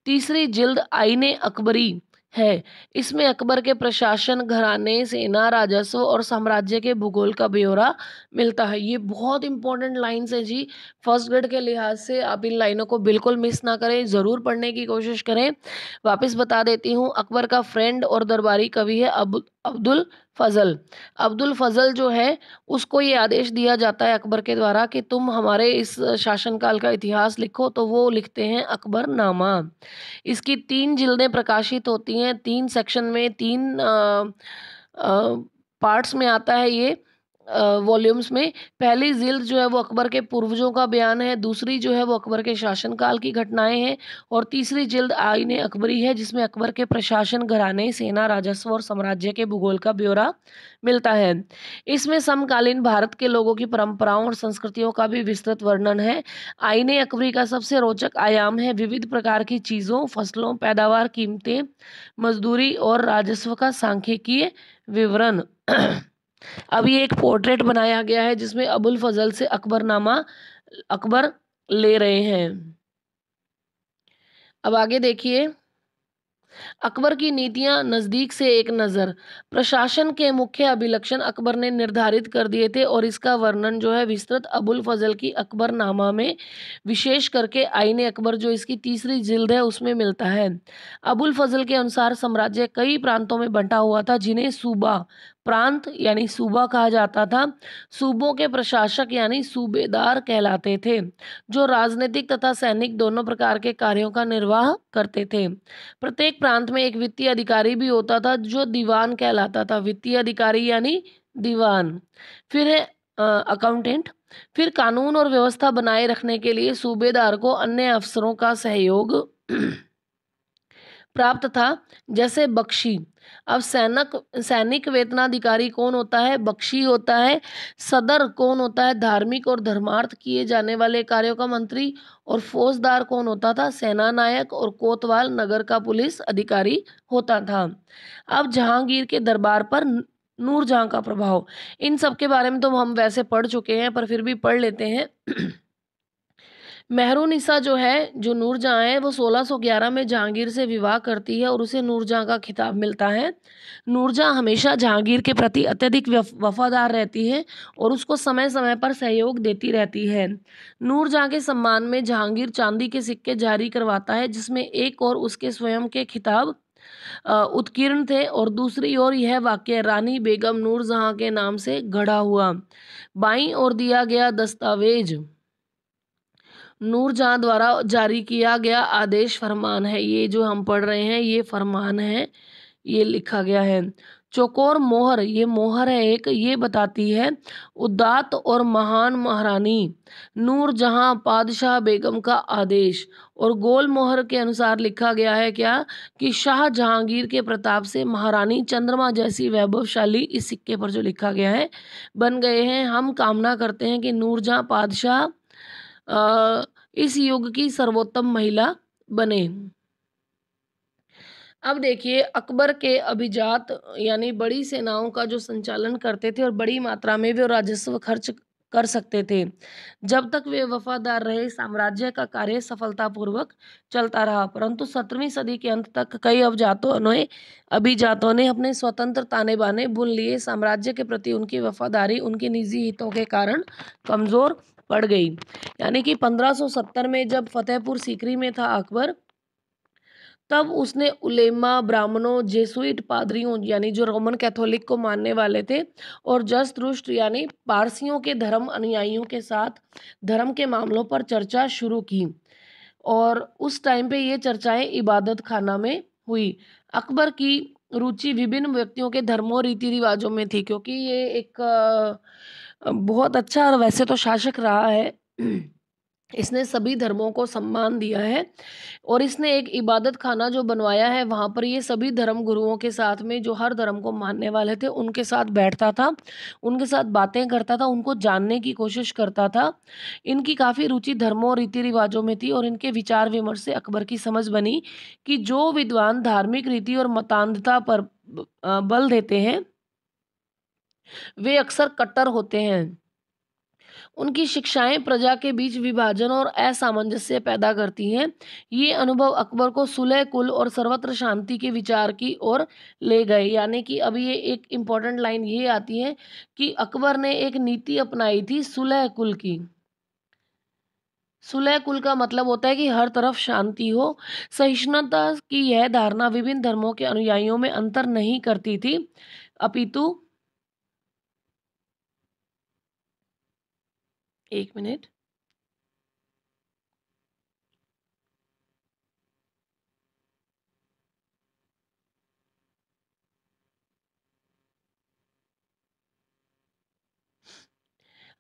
तीसरी जिल्द आईने अकबरी है इसमें अकबर के प्रशासन घराने सेना राजस्व और साम्राज्य के भूगोल का ब्यौरा मिलता है ये बहुत इंपॉर्टेंट लाइन्स हैं जी फर्स्ट ग्रेड के लिहाज से आप इन लाइनों को बिल्कुल मिस ना करें ज़रूर पढ़ने की कोशिश करें वापस बता देती हूँ अकबर का फ्रेंड और दरबारी कवि है अब अब्दुल फ़ज़ल अब्दुल फ़ज़ल जो है उसको ये आदेश दिया जाता है अकबर के द्वारा कि तुम हमारे इस शासनकाल का इतिहास लिखो तो वो लिखते हैं अकबर नामा इसकी तीन जिल्दें प्रकाशित होती हैं तीन सेक्शन में तीन आ, आ, पार्ट्स में आता है ये वॉल्यूम्स में पहली जिल्द जो है वो अकबर के पूर्वजों का बयान है दूसरी जो है वो अकबर के शासनकाल की घटनाएं हैं और तीसरी जिल्द आईने अकबरी है जिसमें अकबर के प्रशासन घराने सेना राजस्व और साम्राज्य के भूगोल का ब्यौरा मिलता है इसमें समकालीन भारत के लोगों की परंपराओं और संस्कृतियों का भी विस्तृत वर्णन है आईने अकबरी का सबसे रोचक आयाम है विविध प्रकार की चीज़ों फसलों पैदावार कीमतें मजदूरी और राजस्व का सांख्यिकीय विवरण अभी एक पोर्ट्रेट बनाया गया है जिसमें अबुल फजल से अकबरनामा अकबर ले रहे हैं अब आगे देखिए अकबर की नीतियां नज़दीक से एक नज़र प्रशासन के मुख्य अभिलक्षण अकबर ने निर्धारित कर दिए थे और इसका वर्णन जो है विस्तृत अबुल फजल की अकबरनामा में विशेष करके आईने अकबर जो इसकी तीसरी जिल्द है उसमें मिलता है अबुल फजल के अनुसार साम्राज्य कई प्रांतों में बंटा हुआ था जिन्हें सूबा प्रांत यानी सूबा कहा जाता था सूबों के प्रशासक यानी सूबेदार कहलाते थे जो राजनीतिक तथा सैनिक दोनों प्रकार के कार्यों का निर्वाह करते थे प्रत्येक प्रांत में एक वित्तीय अधिकारी भी होता था जो दीवान कहलाता था वित्तीय अधिकारी यानी दीवान फिर है अकाउंटेंट फिर कानून और व्यवस्था बनाए रखने के लिए सूबेदार को अन्य अफसरों का सहयोग प्राप्त था जैसे बख्शी अब सैनिक सैनिक वेतनाधिकारी कौन होता है बख्शी होता है सदर कौन होता है धार्मिक और धर्मार्थ किए जाने वाले कार्यों का मंत्री और फौजदार कौन होता था सेना नायक और कोतवाल नगर का पुलिस अधिकारी होता था अब जहांगीर के दरबार पर नूरजहां का प्रभाव इन सब के बारे में तो हम वैसे पढ़ चुके हैं पर फिर भी पढ़ लेते हैं महरूनिसा जो है जो नूरजहाँ है वो 1611 में जहांगीर से विवाह करती है और उसे नूरजहाँ का खिताब मिलता है नूरजहाँ हमेशा जहांगीर के प्रति अत्यधिक वफादार रहती है और उसको समय समय पर सहयोग देती रहती है नूरजहाँ के सम्मान में जहांगीर चांदी के सिक्के जारी करवाता है जिसमें एक और उसके स्वयं के खिताब उत्कीर्ण थे और दूसरी ओर यह वाक्य रानी बेगम नूरजहाँ के नाम से गढ़ा हुआ बाई और दिया गया दस्तावेज़ नूरजहाँ द्वारा जारी किया गया आदेश फरमान है ये जो हम पढ़ रहे हैं ये फरमान है ये लिखा गया है चौकोर मोहर ये मोहर है एक ये बताती है उदात और महान महारानी नूर जहां पादशाह बेगम का आदेश और गोल मोहर के अनुसार लिखा गया है क्या कि शाह जहांगीर के प्रताप से महारानी चंद्रमा जैसी वैभवशाली इस सिक्के पर जो लिखा गया है बन गए हैं हम कामना करते हैं कि नूरजहाँ पादशाह इस युग की सर्वोत्तम महिला बने अब देखिए अकबर के अभिजात यानी बड़ी सेनाओं का जो संचालन करते थे और बड़ी मात्रा में वे राजस्व खर्च कर सकते थे जब तक वे वफादार रहे साम्राज्य का कार्य सफलतापूर्वक चलता रहा परंतु सत्रहवीं सदी के अंत तक कई अभिजातों ने अभिजातों ने अपने स्वतंत्र ताने बाने बुन लिए साम्राज्य के प्रति उनकी वफादारी उनके निजी हितों के कारण कमज़ोर पड़ गई यानी कि 1570 में जब फतेहपुर सीकरी में था अकबर तब उसने उलेमा ब्राह्मणों जेसुइट पादरियों यानी जो रोमन कैथोलिक को मानने वाले थे और जसदुष्ट यानी पारसियों के धर्म अनुयायियों के साथ धर्म के मामलों पर चर्चा शुरू की और उस टाइम पे ये चर्चाएं इबादत खाना में हुई अकबर की रुचि विभिन्न व्यक्तियों के धर्मों रीति रिवाजों में थी क्योंकि ये एक आ, बहुत अच्छा वैसे तो शासक रहा है इसने सभी धर्मों को सम्मान दिया है और इसने एक इबादत खाना जो बनवाया है वहाँ पर ये सभी धर्म गुरुओं के साथ में जो हर धर्म को मानने वाले थे उनके साथ बैठता था उनके साथ बातें करता था उनको जानने की कोशिश करता था इनकी काफ़ी रुचि धर्मों और रीति रिवाजों में थी और इनके विचार विमर्श से अकबर की समझ बनी कि जो विद्वान धार्मिक रीति और मतान्धता पर बल देते हैं वे अक्सर कट्टर होते हैं उनकी शिक्षाएं प्रजा के बीच विभाजन और असामंजस्य पैदा करती हैं ये अनुभव अकबर को सुलह कुल और सर्वत्र शांति के विचार की ओर ले गए यानी कि अभी ये एक इम्पॉर्टेंट लाइन ये आती है कि अकबर ने एक नीति अपनाई थी सुलह कुल की सुलह कुल का मतलब होता है कि हर तरफ शांति हो सहिष्णुता की यह धारणा विभिन्न धर्मों के अनुयायियों में अंतर नहीं करती थी अपितु एक मिनट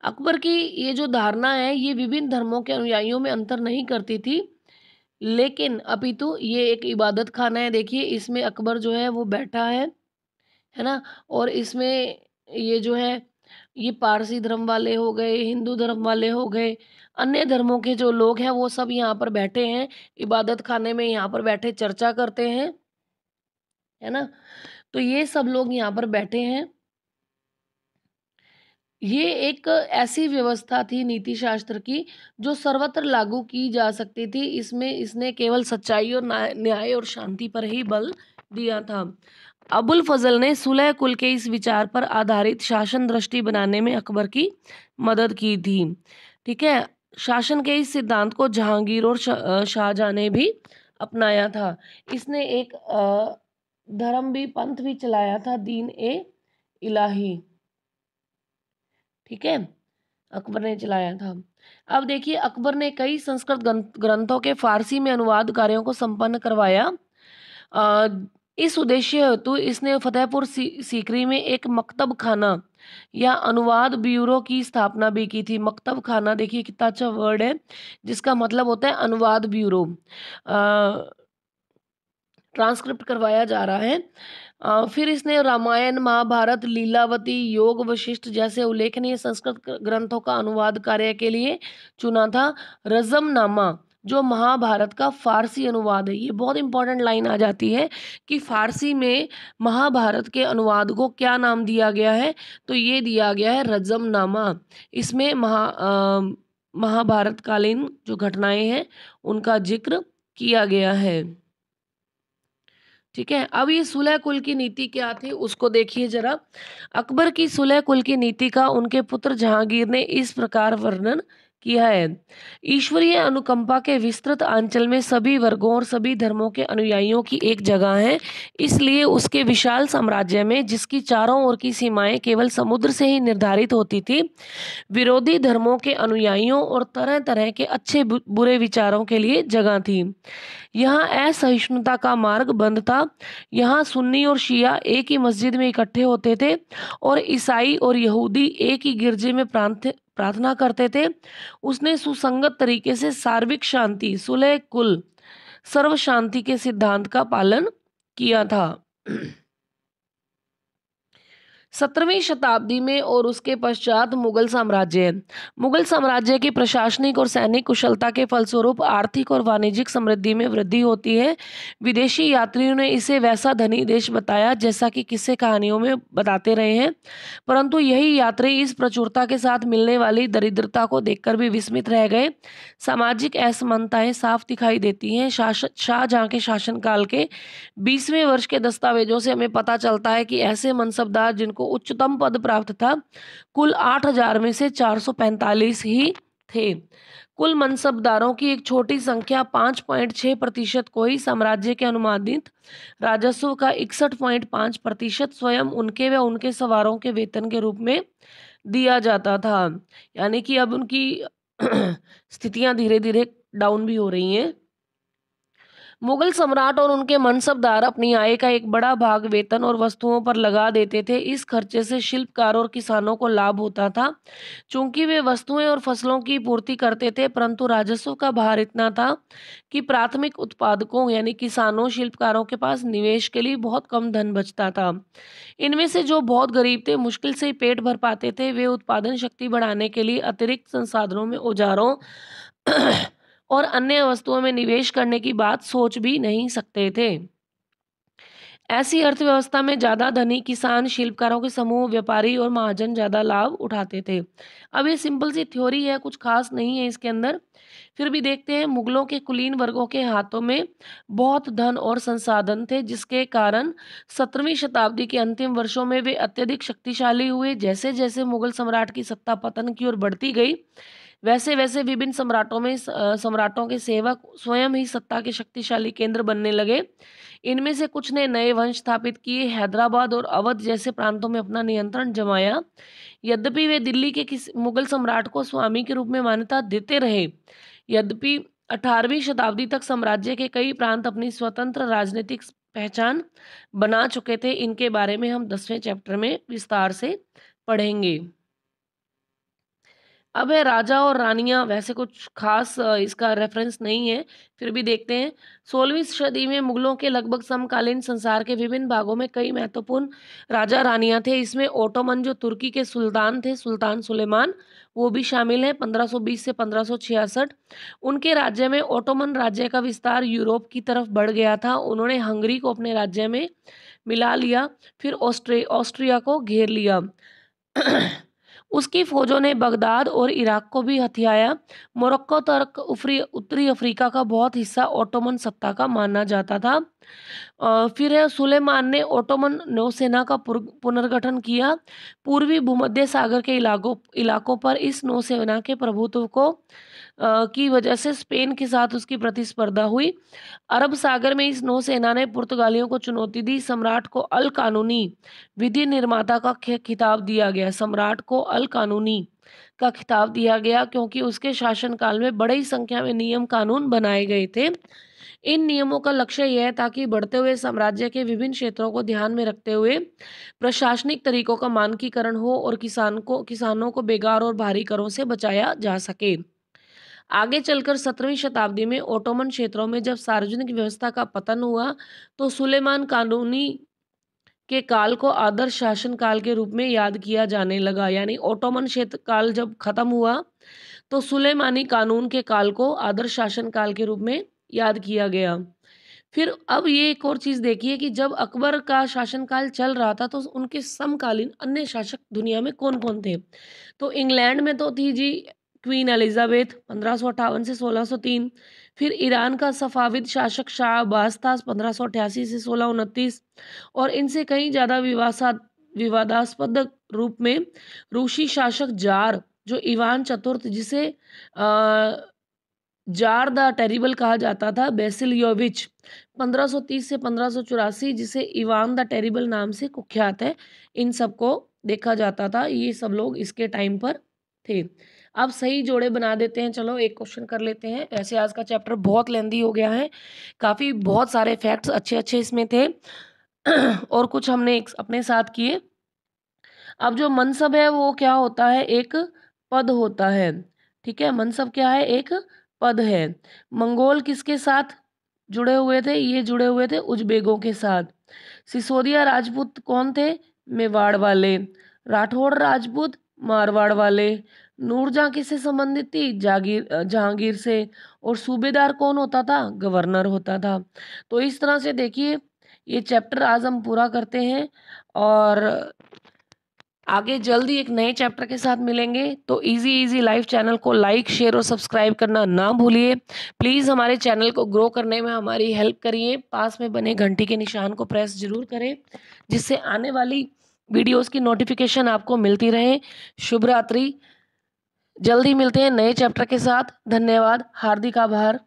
अकबर की ये जो धारणा है ये विभिन्न धर्मों के अनुयायियों में अंतर नहीं करती थी लेकिन अपितु ये एक इबादत खाना है देखिए इसमें अकबर जो है वो बैठा है है ना और इसमें ये जो है ये पारसी धर्म वाले हो गए हिंदू धर्म वाले हो गए अन्य धर्मों के जो लोग हैं वो सब यहाँ पर बैठे हैं इबादत खाने में यहाँ पर बैठे चर्चा करते हैं है ना तो ये सब लोग यहाँ पर बैठे हैं ये एक ऐसी व्यवस्था थी नीति शास्त्र की जो सर्वत्र लागू की जा सकती थी इसमें इसने केवल सच्चाई और न्याय और शांति पर ही बल दिया था अबुल फजल ने सुलह कुल के इस विचार पर आधारित शासन दृष्टि बनाने में अकबर की मदद की थी ठीक है शासन के इस सिद्धांत को जहांगीर और शाहजहां ने भी अपनाया था इसने एक धर्म भी पंथ भी चलाया था दीन ए इलाही ठीक है अकबर ने चलाया था अब देखिए अकबर ने कई संस्कृत ग्रंथों के फारसी में अनुवाद कार्यों को संपन्न करवाया इस उद्देश्य हेतु इसने फतेहपुर सीकरी में एक मकतब खाना या अनुवाद ब्यूरो की स्थापना भी की थी मकतब खाना देखिए कितना अच्छा वर्ड है जिसका मतलब होता है अनुवाद ब्यूरो ट्रांसक्रिप्ट करवाया जा रहा है आ, फिर इसने रामायण महाभारत लीलावती योग वशिष्ठ जैसे उल्लेखनीय संस्कृत ग्रंथों का अनुवाद कार्य के लिए चुना था रजमनामा जो महाभारत का फ़ारसी अनुवाद है ये बहुत इंपॉर्टेंट लाइन आ जाती है कि फ़ारसी में महाभारत के अनुवाद को क्या नाम दिया गया है तो ये दिया गया है रजम नामा इसमें महा महाभारत कालीन जो घटनाएं हैं उनका जिक्र किया गया है ठीक है अब ये सुलह कुल की नीति क्या थी उसको देखिए जरा अकबर की सुलह कुल की नीति का उनके पुत्र जहांगीर ने इस प्रकार वर्णन किया है ईश्वरीय अनुकंपा के विस्तृत आंचल में सभी वर्गों और सभी धर्मों के अनुयायियों की एक जगह है इसलिए उसके विशाल साम्राज्य में जिसकी चारों ओर की सीमाएं केवल समुद्र से ही निर्धारित होती थी विरोधी धर्मों के अनुयायियों और तरह तरह के अच्छे बुरे विचारों के लिए जगह थी यहाँ असहिष्णुता का मार्ग बंद था यहाँ सुन्नी और शिया एक ही मस्जिद में इकट्ठे होते थे और ईसाई और यहूदी एक ही गिरजे में प्रांत प्रार्थना करते थे उसने सुसंगत तरीके से सार्विक शांति सुलह कुल सर्व शांति के सिद्धांत का पालन किया था सत्रहवीं शताब्दी में और उसके पश्चात मुगल साम्राज्य मुगल साम्राज्य की प्रशासनिक और सैनिक कुशलता के फलस्वरूप आर्थिक और वाणिज्यिक समृद्धि में वृद्धि होती है विदेशी यात्रियों ने इसे वैसा धनी देश बताया जैसा कि किस्से कहानियों में बताते रहे हैं परंतु यही यात्री इस प्रचुरता के साथ मिलने वाली दरिद्रता को देखकर भी विस्मित रह गए सामाजिक असमानताएं साफ दिखाई देती हैं शाहजहाँ के शासनकाल के बीसवें वर्ष के दस्तावेजों से हमें पता चलता है कि ऐसे मनसबदार जिनको उच्चतम पद प्राप्त था कुल आठ हजार में से चार सौ पैंतालीस ही थे कुल मनसबदारों की एक छोटी संख्या पाँच पॉइंट छः प्रतिशत को ही साम्राज्य के अनुमानित राजस्व का इकसठ पॉइंट पाँच प्रतिशत स्वयं उनके व उनके सवारों के वेतन के रूप में दिया जाता था यानी कि अब उनकी स्थितियां धीरे धीरे डाउन भी हो रही हैं मुगल सम्राट और उनके मनसबदार अपनी आय का एक बड़ा भाग वेतन और वस्तुओं पर लगा देते थे इस खर्चे से शिल्पकारों और किसानों को लाभ होता था चूंकि वे वस्तुएं और फसलों की पूर्ति करते थे परंतु राजस्व का भार इतना था कि प्राथमिक उत्पादकों यानी किसानों शिल्पकारों के पास निवेश के लिए बहुत कम धन बचता था इनमें से जो बहुत गरीब थे मुश्किल से ही पेट भर पाते थे वे उत्पादन शक्ति बढ़ाने के लिए अतिरिक्त संसाधनों में औजारों और अन्य वस्तुओं में निवेश करने की बात सोच भी नहीं सकते थे ऐसी अर्थव्यवस्था में ज़्यादा धनी किसान शिल्पकारों के समूह व्यापारी और महाजन ज़्यादा लाभ उठाते थे अब ये सिंपल सी थ्योरी है कुछ खास नहीं है इसके अंदर फिर भी देखते हैं मुगलों के कुलीन वर्गों के हाथों में बहुत धन और संसाधन थे जिसके कारण सत्रहवीं शताब्दी के अंतिम वर्षों में वे अत्यधिक शक्तिशाली हुए जैसे जैसे मुगल सम्राट की सत्ता पतन की ओर बढ़ती गई वैसे वैसे विभिन्न सम्राटों में सम्राटों के सेवक स्वयं ही सत्ता के शक्तिशाली केंद्र बनने लगे इनमें से कुछ ने नए वंश स्थापित किए हैदराबाद और अवध जैसे प्रांतों में अपना नियंत्रण जमाया यद्यपि वे दिल्ली के किस मुगल सम्राट को स्वामी के रूप में मान्यता देते रहे यद्यपि अठारहवीं शताब्दी तक साम्राज्य के कई प्रांत अपनी स्वतंत्र राजनीतिक पहचान बना चुके थे इनके बारे में हम दसवें चैप्टर में विस्तार से पढ़ेंगे अब है राजा और रानियाँ वैसे कुछ खास इसका रेफरेंस नहीं है फिर भी देखते हैं सोलहवीं सदी में मुगलों के लगभग समकालीन संसार के विभिन्न भागों में कई महत्वपूर्ण राजा रानियाँ थे इसमें ओटोमन जो तुर्की के सुल्तान थे सुल्तान सुलेमान वो भी शामिल हैं 1520 से 1566 उनके राज्य में ओटोमन राज्य का विस्तार यूरोप की तरफ बढ़ गया था उन्होंने हंगरी को अपने राज्य में मिला लिया फिर ऑस्ट्रे ऑस्ट्रिया को घेर लिया उसकी फ़ौजों ने बगदाद और इराक़ को भी हथियाया मोरक्को तर्क उत्तरी अफ्रीका का बहुत हिस्सा ओटोमन सत्ता का माना जाता था फिर सुलेमान ने ओटोमन नौसेना का पुनर्गठन किया पूर्वी भूमध्य सागर के इलाकों इलाकों पर इस नौसेना के प्रभुत्व को की वजह से स्पेन के साथ उसकी प्रतिस्पर्धा हुई अरब सागर में इस नौसेना ने पुर्तगालियों को चुनौती दी सम्राट को अल कानूनी विधि निर्माता का खिताब दिया गया सम्राट को अल कानूनी का खिताब दिया गया क्योंकि उसके शासनकाल में बड़ी संख्या में नियम कानून बनाए गए थे इन नियमों का लक्ष्य यह है ताकि बढ़ते हुए साम्राज्य के विभिन्न क्षेत्रों को ध्यान में रखते हुए प्रशासनिक तरीकों का मानकीकरण हो और किसान को किसानों को बेगार और भारी करों से बचाया जा सके आगे चलकर सत्रहवीं शताब्दी में ओटोमन क्षेत्रों में जब सार्वजनिक व्यवस्था का पतन हुआ तो सुलेमान कानूनी के काल को आदर्श शासन काल के रूप में याद किया जाने लगा यानी ओटोमन क्षेत्र काल जब खत्म हुआ तो सुलेमानी कानून के काल को आदर्श शासन काल के रूप में याद किया गया फिर अब ये एक और चीज़ देखिए कि जब अकबर का शासनकाल चल रहा था तो उनके समकालीन अन्य शासक दुनिया में कौन कौन थे तो इंग्लैंड में तो थी जी क्वीन एलिजाबेथ पंद्रह से 1603 फिर ईरान का सफाविद शासक शाह अब्बास था पंद्रह से सोलह और इनसे कहीं ज़्यादा विवासात विवादास्पद रूप में रूसी शासक जार जो इवान चतुर्थ जिसे आ, जार द टेरिबल कहा जाता था बेसिलियोविच 1530 से पंद्रह जिसे इवान द टेरिबल नाम से कुख्यात है इन सबको देखा जाता था ये सब लोग इसके टाइम पर थे अब सही जोड़े बना देते हैं चलो एक क्वेश्चन कर लेते हैं ऐसे आज का चैप्टर बहुत लेंदी हो गया है काफ़ी बहुत सारे फैक्ट्स अच्छे अच्छे इसमें थे और कुछ हमने अपने साथ किए अब जो मनसब है वो क्या होता है एक पद होता है ठीक है मनसब क्या है एक पद है मंगोल किसके साथ जुड़े हुए थे ये जुड़े हुए थे उज्बेगों के साथ सिसोदिया राजपूत कौन थे मेवाड़ वाले राठौड़ राजपूत मारवाड़ वाले नूरजहाँ किससे संबंधित थी जागीर जहांगीर से और सूबेदार कौन होता था गवर्नर होता था तो इस तरह से देखिए ये चैप्टर आज हम पूरा करते हैं और आगे जल्दी एक नए चैप्टर के साथ मिलेंगे तो इजी इजी लाइफ चैनल को लाइक शेयर और सब्सक्राइब करना ना भूलिए प्लीज़ हमारे चैनल को ग्रो करने में हमारी हेल्प करिए पास में बने घंटी के निशान को प्रेस जरूर करें जिससे आने वाली वीडियोस की नोटिफिकेशन आपको मिलती रहे शुभ रात्रि जल्दी मिलते हैं नए चैप्टर के साथ धन्यवाद हार्दिक आभार